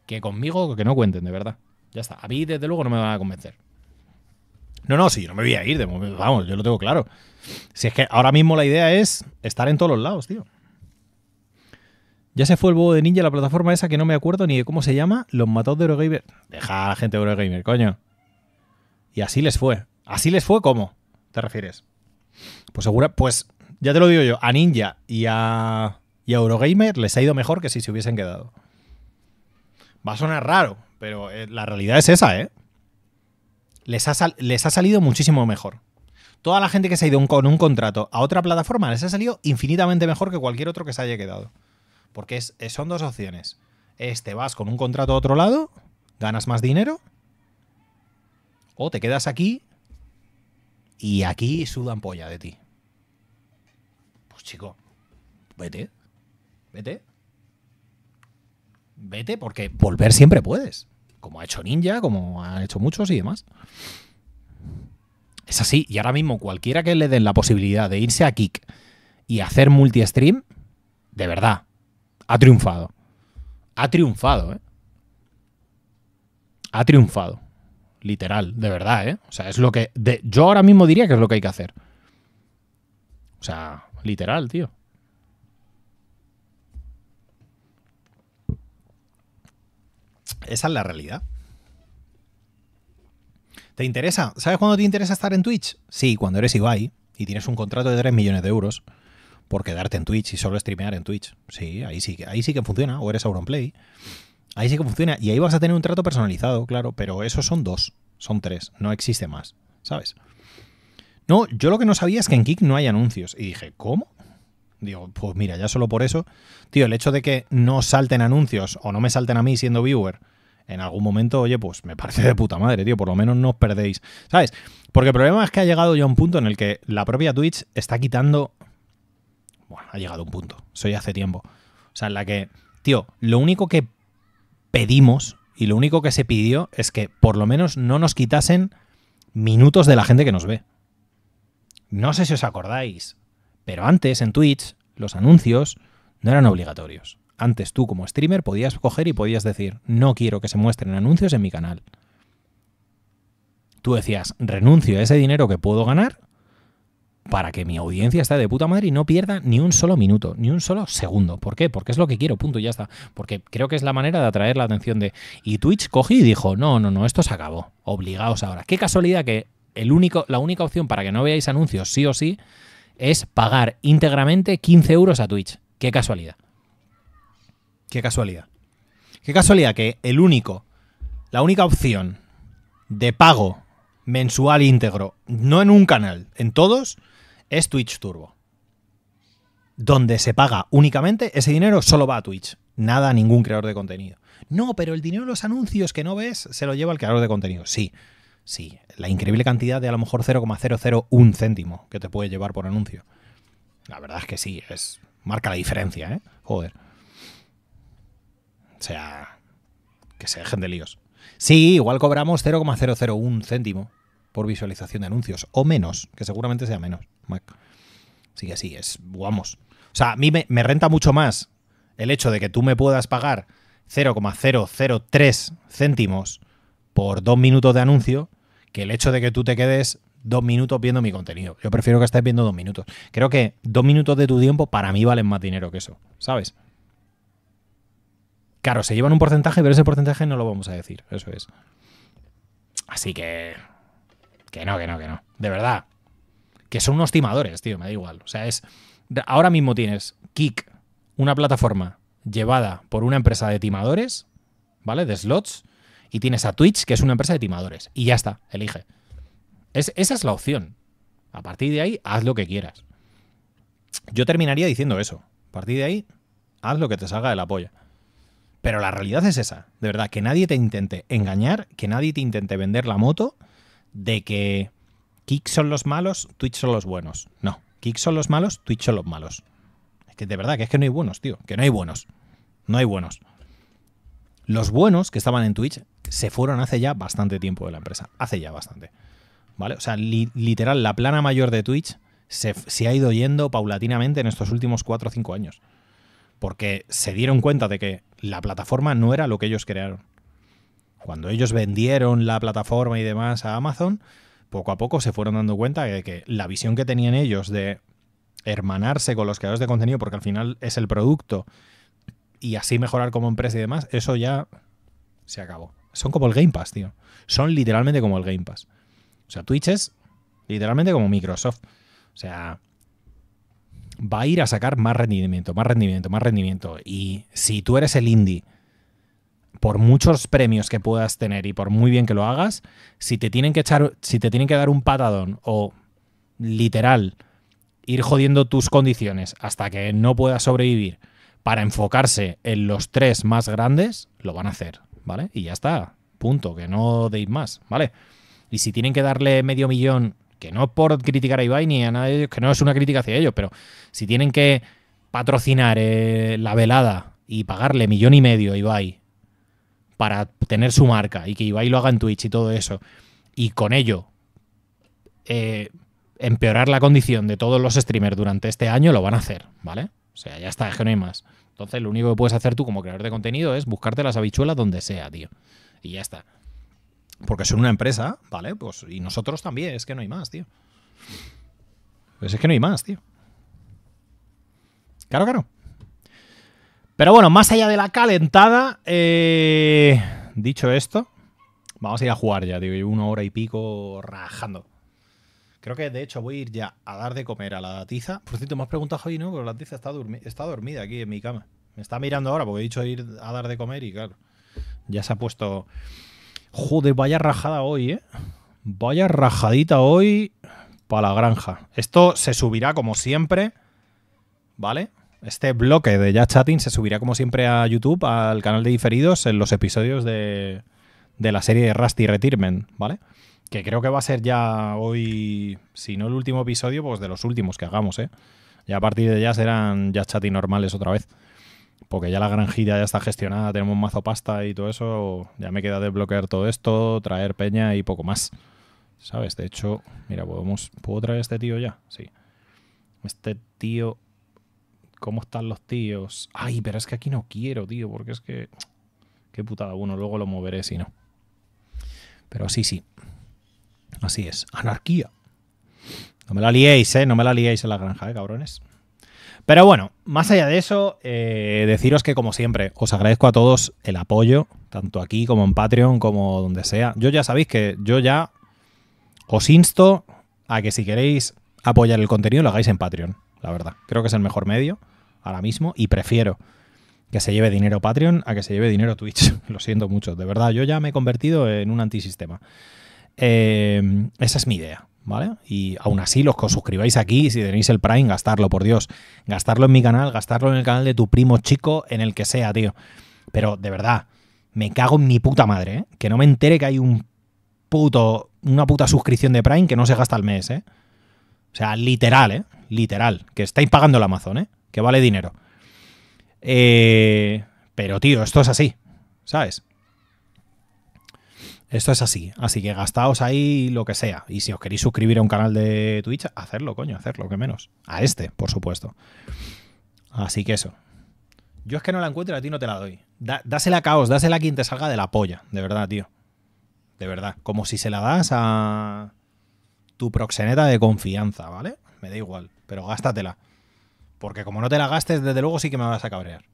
Que conmigo que no cuenten, de verdad. Ya está. A mí, desde luego, no me van a convencer. No, no, si yo no me voy a ir, de vamos, yo lo tengo claro. Si es que ahora mismo la idea es estar en todos los lados, tío. Ya se fue el bobo de ninja la plataforma esa que no me acuerdo ni de cómo se llama. Los mató de Eurogamer. Deja gente de Eurogamer, coño. Y así les fue. ¿Así les fue cómo? ¿Te refieres? Pues segura, pues ya te lo digo yo, a Ninja y a, y a Eurogamer les ha ido mejor que si se hubiesen quedado. Va a sonar raro, pero eh, la realidad es esa, ¿eh? Les ha, les ha salido muchísimo mejor. Toda la gente que se ha ido con un contrato a otra plataforma les ha salido infinitamente mejor que cualquier otro que se haya quedado. Porque son dos opciones. Este vas con un contrato a otro lado, ganas más dinero, o te quedas aquí y aquí sudan polla de ti. Pues chico, vete, vete vete porque volver siempre puedes, como ha hecho Ninja, como han hecho muchos y demás. Es así, y ahora mismo cualquiera que le den la posibilidad de irse a Kick y hacer multi-stream, de verdad, ha triunfado. Ha triunfado, ¿eh? Ha triunfado. Literal, de verdad, ¿eh? O sea, es lo que... yo ahora mismo diría que es lo que hay que hacer. O sea, literal, tío. Esa es la realidad. ¿Te interesa? ¿Sabes cuándo te interesa estar en Twitch? Sí, cuando eres Ibai y tienes un contrato de 3 millones de euros por quedarte en Twitch y solo streamear en Twitch. Sí, ahí sí, ahí sí que funciona. O eres Auronplay. Ahí sí que funciona. Y ahí vas a tener un trato personalizado, claro. Pero esos son dos. Son tres. No existe más. ¿Sabes? No, yo lo que no sabía es que en Kick no hay anuncios. Y dije, ¿cómo? Digo, pues mira, ya solo por eso. Tío, el hecho de que no salten anuncios o no me salten a mí siendo viewer en algún momento, oye, pues me parece de puta madre, tío. Por lo menos no os perdéis. ¿Sabes? Porque el problema es que ha llegado ya un punto en el que la propia Twitch está quitando. Bueno, ha llegado un punto. Soy hace tiempo. O sea, en la que, tío, lo único que pedimos y lo único que se pidió es que por lo menos no nos quitasen minutos de la gente que nos ve. No sé si os acordáis, pero antes, en Twitch, los anuncios no eran obligatorios. Antes tú como streamer podías coger y podías decir, no quiero que se muestren anuncios en mi canal. Tú decías, renuncio a ese dinero que puedo ganar para que mi audiencia esté de puta madre y no pierda ni un solo minuto, ni un solo segundo. ¿Por qué? Porque es lo que quiero, punto, ya está. Porque creo que es la manera de atraer la atención de... Y Twitch cogí y dijo, no, no, no, esto se acabó. Obligaos ahora. Qué casualidad que el único, la única opción para que no veáis anuncios sí o sí es pagar íntegramente 15 euros a Twitch. Qué casualidad. Qué casualidad. Qué casualidad que el único, la única opción de pago mensual íntegro, no en un canal, en todos, es Twitch Turbo. Donde se paga únicamente, ese dinero solo va a Twitch. Nada a ningún creador de contenido. No, pero el dinero de los anuncios que no ves se lo lleva al creador de contenido. Sí, Sí, la increíble cantidad de a lo mejor 0,001 céntimo que te puede llevar por anuncio. La verdad es que sí, es marca la diferencia, ¿eh? Joder. O sea, que se dejen de líos. Sí, igual cobramos 0,001 céntimo por visualización de anuncios, o menos, que seguramente sea menos, Sí que sí, es, vamos. O sea, a mí me, me renta mucho más el hecho de que tú me puedas pagar 0,003 céntimos por dos minutos de anuncio que el hecho de que tú te quedes dos minutos viendo mi contenido. Yo prefiero que estés viendo dos minutos. Creo que dos minutos de tu tiempo para mí valen más dinero que eso, ¿sabes? Claro, se llevan un porcentaje, pero ese porcentaje no lo vamos a decir, eso es. Así que... Que no, que no, que no. De verdad. Que son unos timadores, tío, me da igual. O sea, es... Ahora mismo tienes Kik, una plataforma llevada por una empresa de timadores, ¿vale? De slots y tienes a Twitch, que es una empresa de timadores. Y ya está, elige. esa es la opción. A partir de ahí, haz lo que quieras. Yo terminaría diciendo eso. A partir de ahí, haz lo que te salga de la polla. Pero la realidad es esa, de verdad, que nadie te intente engañar, que nadie te intente vender la moto de que Kick son los malos, Twitch son los buenos. No, Kick son los malos, Twitch son los malos. Es que de verdad, que es que no hay buenos, tío, que no hay buenos. No hay buenos. Los buenos que estaban en Twitch se fueron hace ya bastante tiempo de la empresa. Hace ya bastante. ¿Vale? O sea, literal, la plana mayor de Twitch se, se, ha ido yendo paulatinamente en estos últimos 4 o 5 años. Porque se dieron cuenta de que la plataforma no era lo que ellos crearon. Cuando ellos vendieron la plataforma y demás a Amazon, poco a poco se fueron dando cuenta de que la visión que tenían ellos de hermanarse con los creadores de contenido, porque al final es el producto, y así mejorar como empresa y demás, eso ya se acabó son como el Game Pass, tío. Son literalmente como el Game Pass. O sea, Twitch es literalmente como Microsoft. O sea, va a ir a sacar más rendimiento, más rendimiento, más rendimiento. Y si tú eres el indie, por muchos premios que puedas tener y por muy bien que lo hagas, si te tienen que echar, si te tienen que dar un patadón o literal ir jodiendo tus condiciones hasta que no puedas sobrevivir para enfocarse en los tres más grandes, lo van a hacer. ¿vale? Y ya está, punto, que no deis más, ¿vale? Y si tienen que darle medio millón, que no por criticar a Ibai ni a nadie que no es una crítica hacia ellos, pero si tienen que patrocinar eh, la velada y pagarle millón y medio a Ibai para tener su marca y que Ibai lo haga en Twitch y todo eso, y con ello eh, empeorar la condición de todos los streamers durante este año, lo van a hacer, ¿vale? O sea, ya está, es que no hay más. Entonces, lo único que puedes hacer tú como creador de contenido es buscarte las habichuelas donde sea, tío. Y ya está. Porque son una empresa, ¿vale? Pues, y nosotros también, es que no hay más, tío. Pues es que no hay más, tío. Claro, claro. Pero bueno, más allá de la calentada, eh, dicho esto, vamos a ir a jugar ya, tío. Una hora y pico rajando. Creo que de hecho voy a ir ya a dar de comer a la tiza. Por cierto, me has preguntado, hoy ¿no? Pero la tiza está, está dormida aquí en mi cama. Me está mirando ahora porque he dicho ir a dar de comer y claro, ya se ha puesto... Joder, vaya rajada hoy, ¿eh? Vaya rajadita hoy para la granja. Esto se subirá como siempre, ¿vale? Este bloque de Ya Chatting se subirá como siempre a YouTube, al canal de diferidos, en los episodios de, de la serie de Rusty Retirement, ¿vale? que creo que va a ser ya hoy, si no el último episodio, pues de los últimos que hagamos, ¿eh? Ya a partir de ya serán ya chat normales otra vez. Porque ya la granjita ya está gestionada, tenemos mazo pasta y todo eso. Ya me queda desbloquear todo esto, traer peña y poco más. ¿Sabes? De hecho, mira, podemos. ¿Puedo traer a este tío ya? Sí. Este tío. ¿Cómo están los tíos? Ay, pero es que aquí no quiero, tío, porque es que. Qué putada bueno, luego lo moveré si no. Pero sí, sí. Así es, anarquía. No me la liéis, ¿eh? No me la liéis en la granja, ¿eh, cabrones? Pero bueno, más allá de eso, eh, deciros que como siempre, os agradezco a todos el apoyo, tanto aquí como en Patreon, como donde sea. Yo ya sabéis que yo ya os insto a que si queréis apoyar el contenido, lo hagáis en Patreon, la verdad. Creo que es el mejor medio ahora mismo y prefiero que se lleve dinero Patreon a que se lleve dinero Twitch. Lo siento mucho, de verdad, yo ya me he convertido en un antisistema. Em, esa es mi idea, ¿vale? Y aún así, los que os suscribáis aquí, si tenéis el Prime, gastarlo, por Dios. Gastarlo en mi canal, gastarlo en el canal de tu primo chico, en el que sea, tío. Pero de verdad, me cago en mi puta madre, ¿eh? Que no me entere que hay un puto, una puta suscripción de Prime que no se gasta al mes, ¿eh? O sea, literal, ¿eh? Literal. Que estáis pagando el Amazon, ¿eh? Que vale dinero. Eh, pero, tío, esto es así, ¿sabes? Esto es así, así que gastaos ahí lo que sea. Y si os queréis suscribir a un canal de Twitch, hacerlo, coño, hacerlo, que menos. A este, por supuesto. Así que eso. Yo es que no la encuentro, a ti no te la doy. dásela a Caos, dásela a quien te salga de la polla, de verdad, tío. De verdad. Como si se la das a tu proxeneta de confianza, ¿vale? Me da igual, pero gástatela. Porque como no te la gastes, desde luego sí que me vas a cabrear.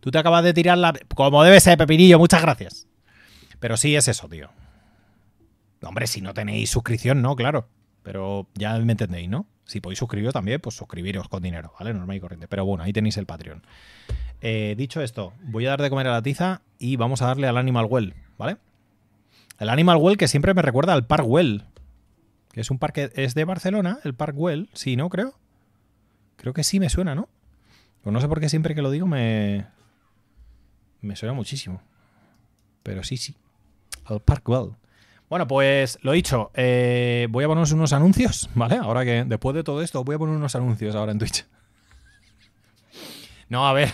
Tú te acabas de tirar la... Como debe ser, Pepinillo, muchas gracias. Pero sí es eso, tío. Hombre, si no tenéis suscripción, no, claro. Pero ya me entendéis, ¿no? Si podéis suscribiros también, pues suscribiros con dinero, ¿vale? Normal y corriente. Pero bueno, ahí tenéis el Patreon. Eh, dicho esto, voy a dar de comer a la tiza y vamos a darle al Animal Well, ¿vale? El Animal Well que siempre me recuerda al Park Well. Que es un parque. ¿Es de Barcelona? El Park Well. Sí, ¿no? Creo. Creo que sí me suena, ¿no? no sé por qué siempre que lo digo me. Me suena muchísimo. Pero sí, sí al Parkwell. Bueno, pues lo dicho, eh, voy a poneros unos anuncios, ¿vale? Ahora que después de todo esto, voy a poner unos anuncios ahora en Twitch. No, a ver,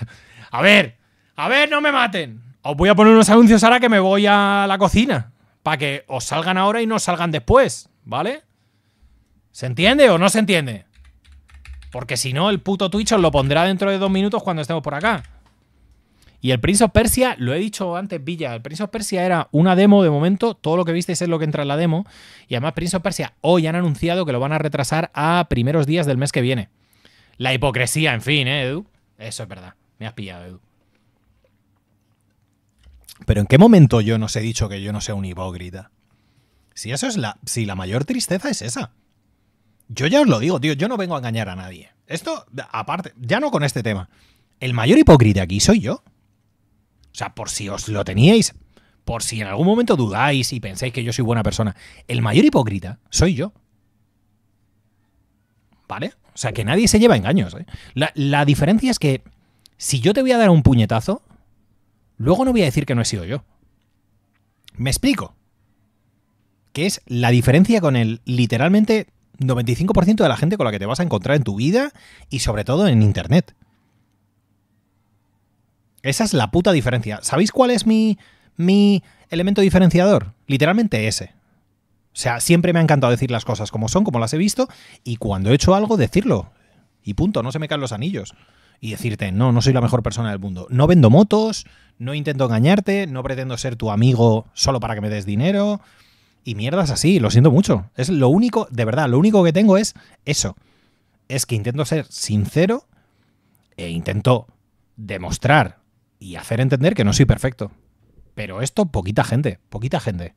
a ver, a ver, no me maten. Os voy a poner unos anuncios ahora que me voy a la cocina, para que os salgan ahora y no salgan después, ¿vale? ¿Se entiende o no se entiende? Porque si no, el puto Twitch os lo pondrá dentro de dos minutos cuando estemos por acá. Y el Prince of Persia, lo he dicho antes, Villa, el Prince Persia era una demo de momento, todo lo que visteis es lo que entra en la demo. Y además Prince of Persia hoy han anunciado que lo van a retrasar a primeros días del mes que viene. La hipocresía, en fin, ¿eh, Edu? Eso es verdad. Me has pillado, Edu. Pero ¿en qué momento yo nos he dicho que yo no sea un hipócrita? Si eso es la. Si la mayor tristeza es esa. Yo ya os lo digo, tío, yo no vengo a engañar a nadie. Esto, aparte, ya no con este tema. El mayor hipócrita aquí soy yo. O sea, por si os lo teníais, por si en algún momento dudáis y pensáis que yo soy buena persona, el mayor hipócrita soy yo. ¿Vale? O sea, que nadie se lleva engaños. ¿eh? La, la, diferencia es que si yo te voy a dar un puñetazo, luego no voy a decir que no he sido yo. Me explico. Que es la diferencia con el literalmente 95% de la gente con la que te vas a encontrar en tu vida y sobre todo en Internet. Esa es la puta diferencia. ¿Sabéis cuál es mi, mi elemento diferenciador? Literalmente ese. O sea, siempre me ha encantado decir las cosas como son, como las he visto, y cuando he hecho algo, decirlo. Y punto, no se me caen los anillos. Y decirte, no, no soy la mejor persona del mundo. No vendo motos, no intento engañarte, no pretendo ser tu amigo solo para que me des dinero. Y mierdas así, lo siento mucho. Es lo único, de verdad, lo único que tengo es eso. Es que intento ser sincero e intento demostrar y hacer entender que no soy perfecto. Pero esto, poquita gente, poquita gente.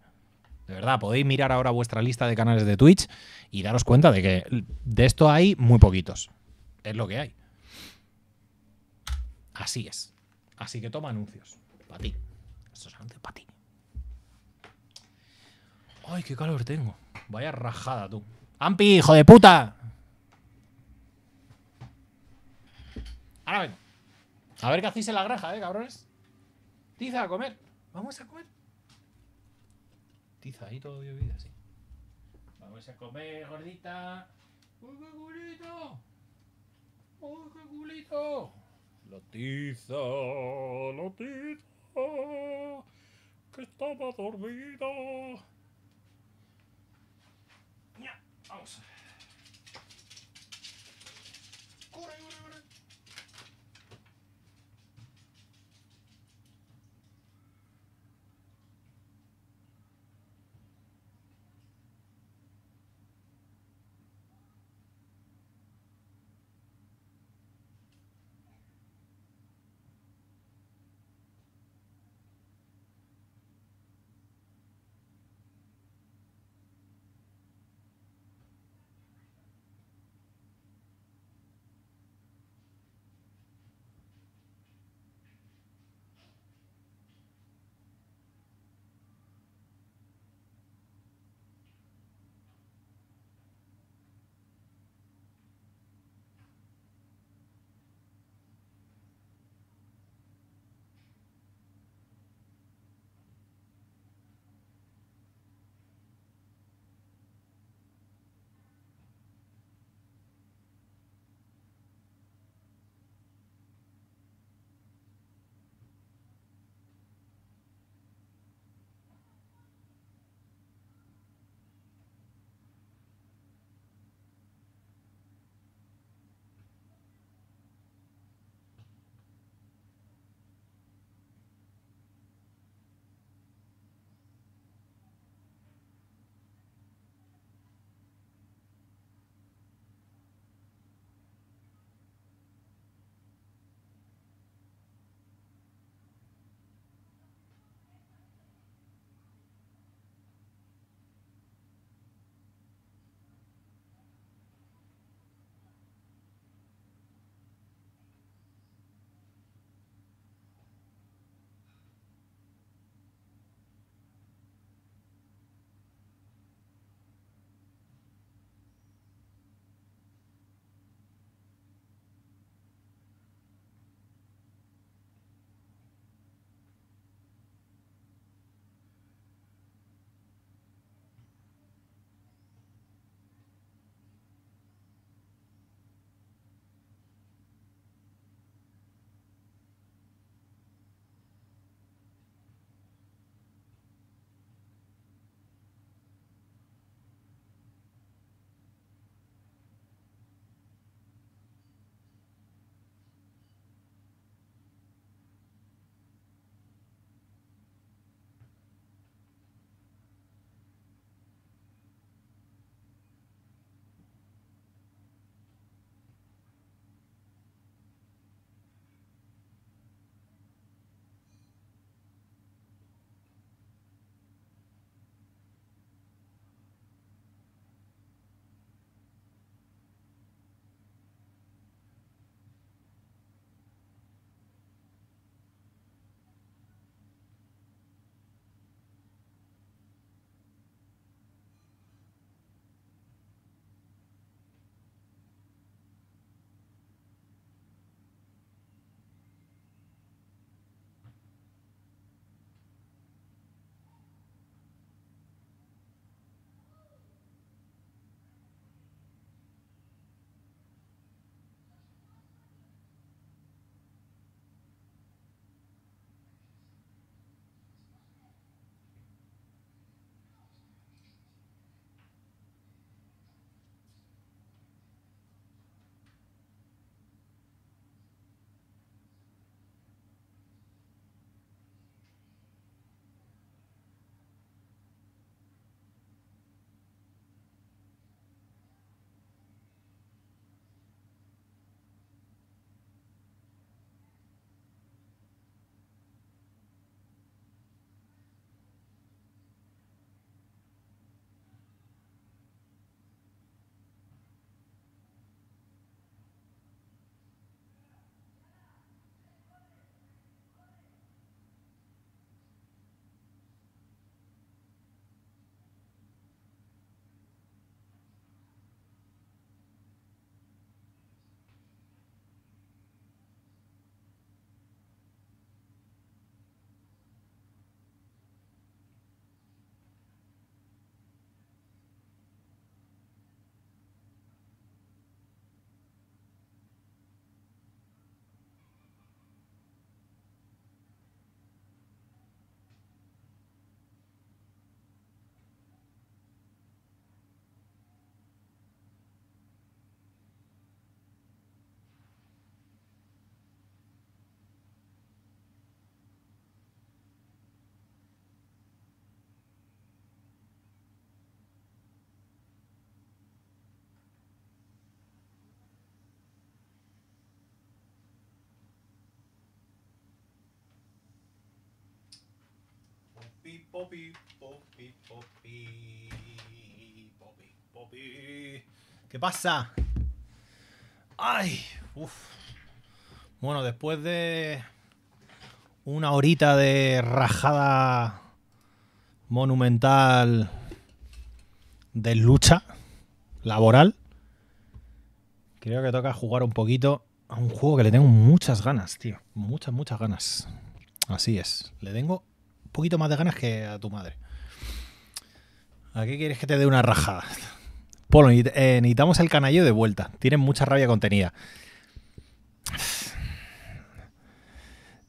De verdad, podéis mirar ahora vuestra lista de canales de Twitch y daros cuenta de que de esto hay muy poquitos. Es lo que hay. Así es. Así que toma anuncios. Para ti. Estos anuncios para ti. Ay, qué calor tengo. Vaya rajada tú. ¡Ampi, hijo de puta! Ahora vengo. A ver qué hacéis en la granja, eh, cabrones. Tiza, a comer. Vamos a comer. Tiza, ahí todo dio sí. Vamos a comer, gordita. ¡Uy, qué culito! ¡Uy, qué culito! ¡Lo tiza, ¡Lo tiza, que estaba dormida. Ya, vamos ¿Qué pasa? Ay, Bueno, después de una horita de rajada monumental de lucha laboral, creo que toca jugar un poquito a un juego que le tengo muchas ganas, tío. Muchas, muchas ganas. Así es. Le tengo poquito más de ganas que a tu madre. ¿A qué quieres que te dé una rajada? Polo, eh, necesitamos el canalleo de vuelta. Tienen mucha rabia contenida.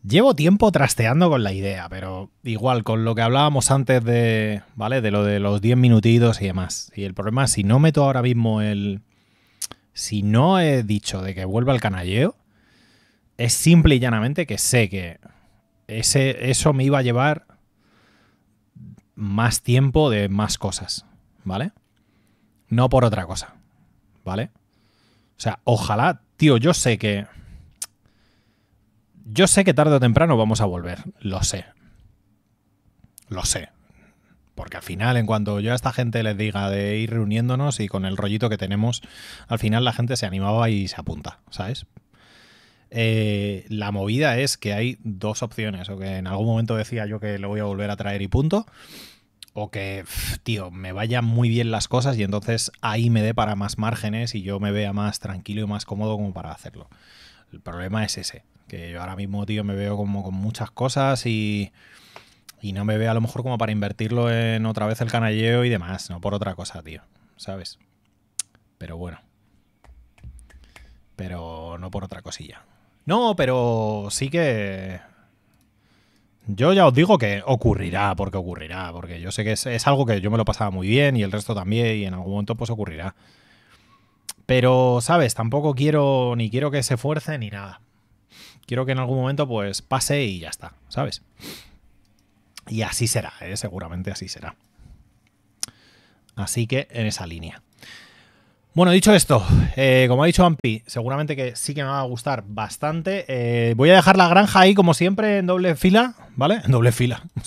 Llevo tiempo trasteando con la idea, pero igual, con lo que hablábamos antes de, ¿vale? De lo de los 10 minutitos y demás. Y el problema es, si no meto ahora mismo el... Si no he dicho de que vuelva el canalleo, es simple y llanamente que sé que ese, eso me iba a llevar más tiempo de más cosas, ¿vale? No por otra cosa, ¿vale? O sea, ojalá, tío, yo sé que... Yo sé que tarde o temprano vamos a volver, lo sé. Lo sé. Porque al final, en cuanto yo a esta gente les diga de ir reuniéndonos y con el rollito que tenemos, al final la gente se animaba y se apunta, ¿sabes? Eh, la movida es que hay dos opciones, o que en algún momento decía yo que lo voy a volver a traer y punto, o que, tío, me vayan muy bien las cosas y entonces ahí me dé para más márgenes y yo me vea más tranquilo y más cómodo como para hacerlo. El problema es ese, que yo ahora mismo, tío, me veo como con muchas cosas y y no me veo a lo mejor como para invertirlo en otra vez el canalleo y demás, no por otra cosa, tío, ¿sabes? Pero bueno. Pero no por otra cosilla. No, pero sí que... Yo ya os digo que ocurrirá, porque ocurrirá, porque yo sé que es, algo que yo me lo pasaba muy bien y el resto también, y en algún momento pues ocurrirá. Pero, ¿sabes? Tampoco quiero, ni quiero que se fuerce ni nada. Quiero que en algún momento pues pase y ya está, ¿sabes? Y así será, ¿eh? seguramente así será. Así que en esa línea. Bueno, dicho esto, eh, como ha dicho Ampi, seguramente que sí que me va a gustar bastante. Eh, voy a dejar la granja ahí, como siempre, en doble fila, ¿vale? En doble fila,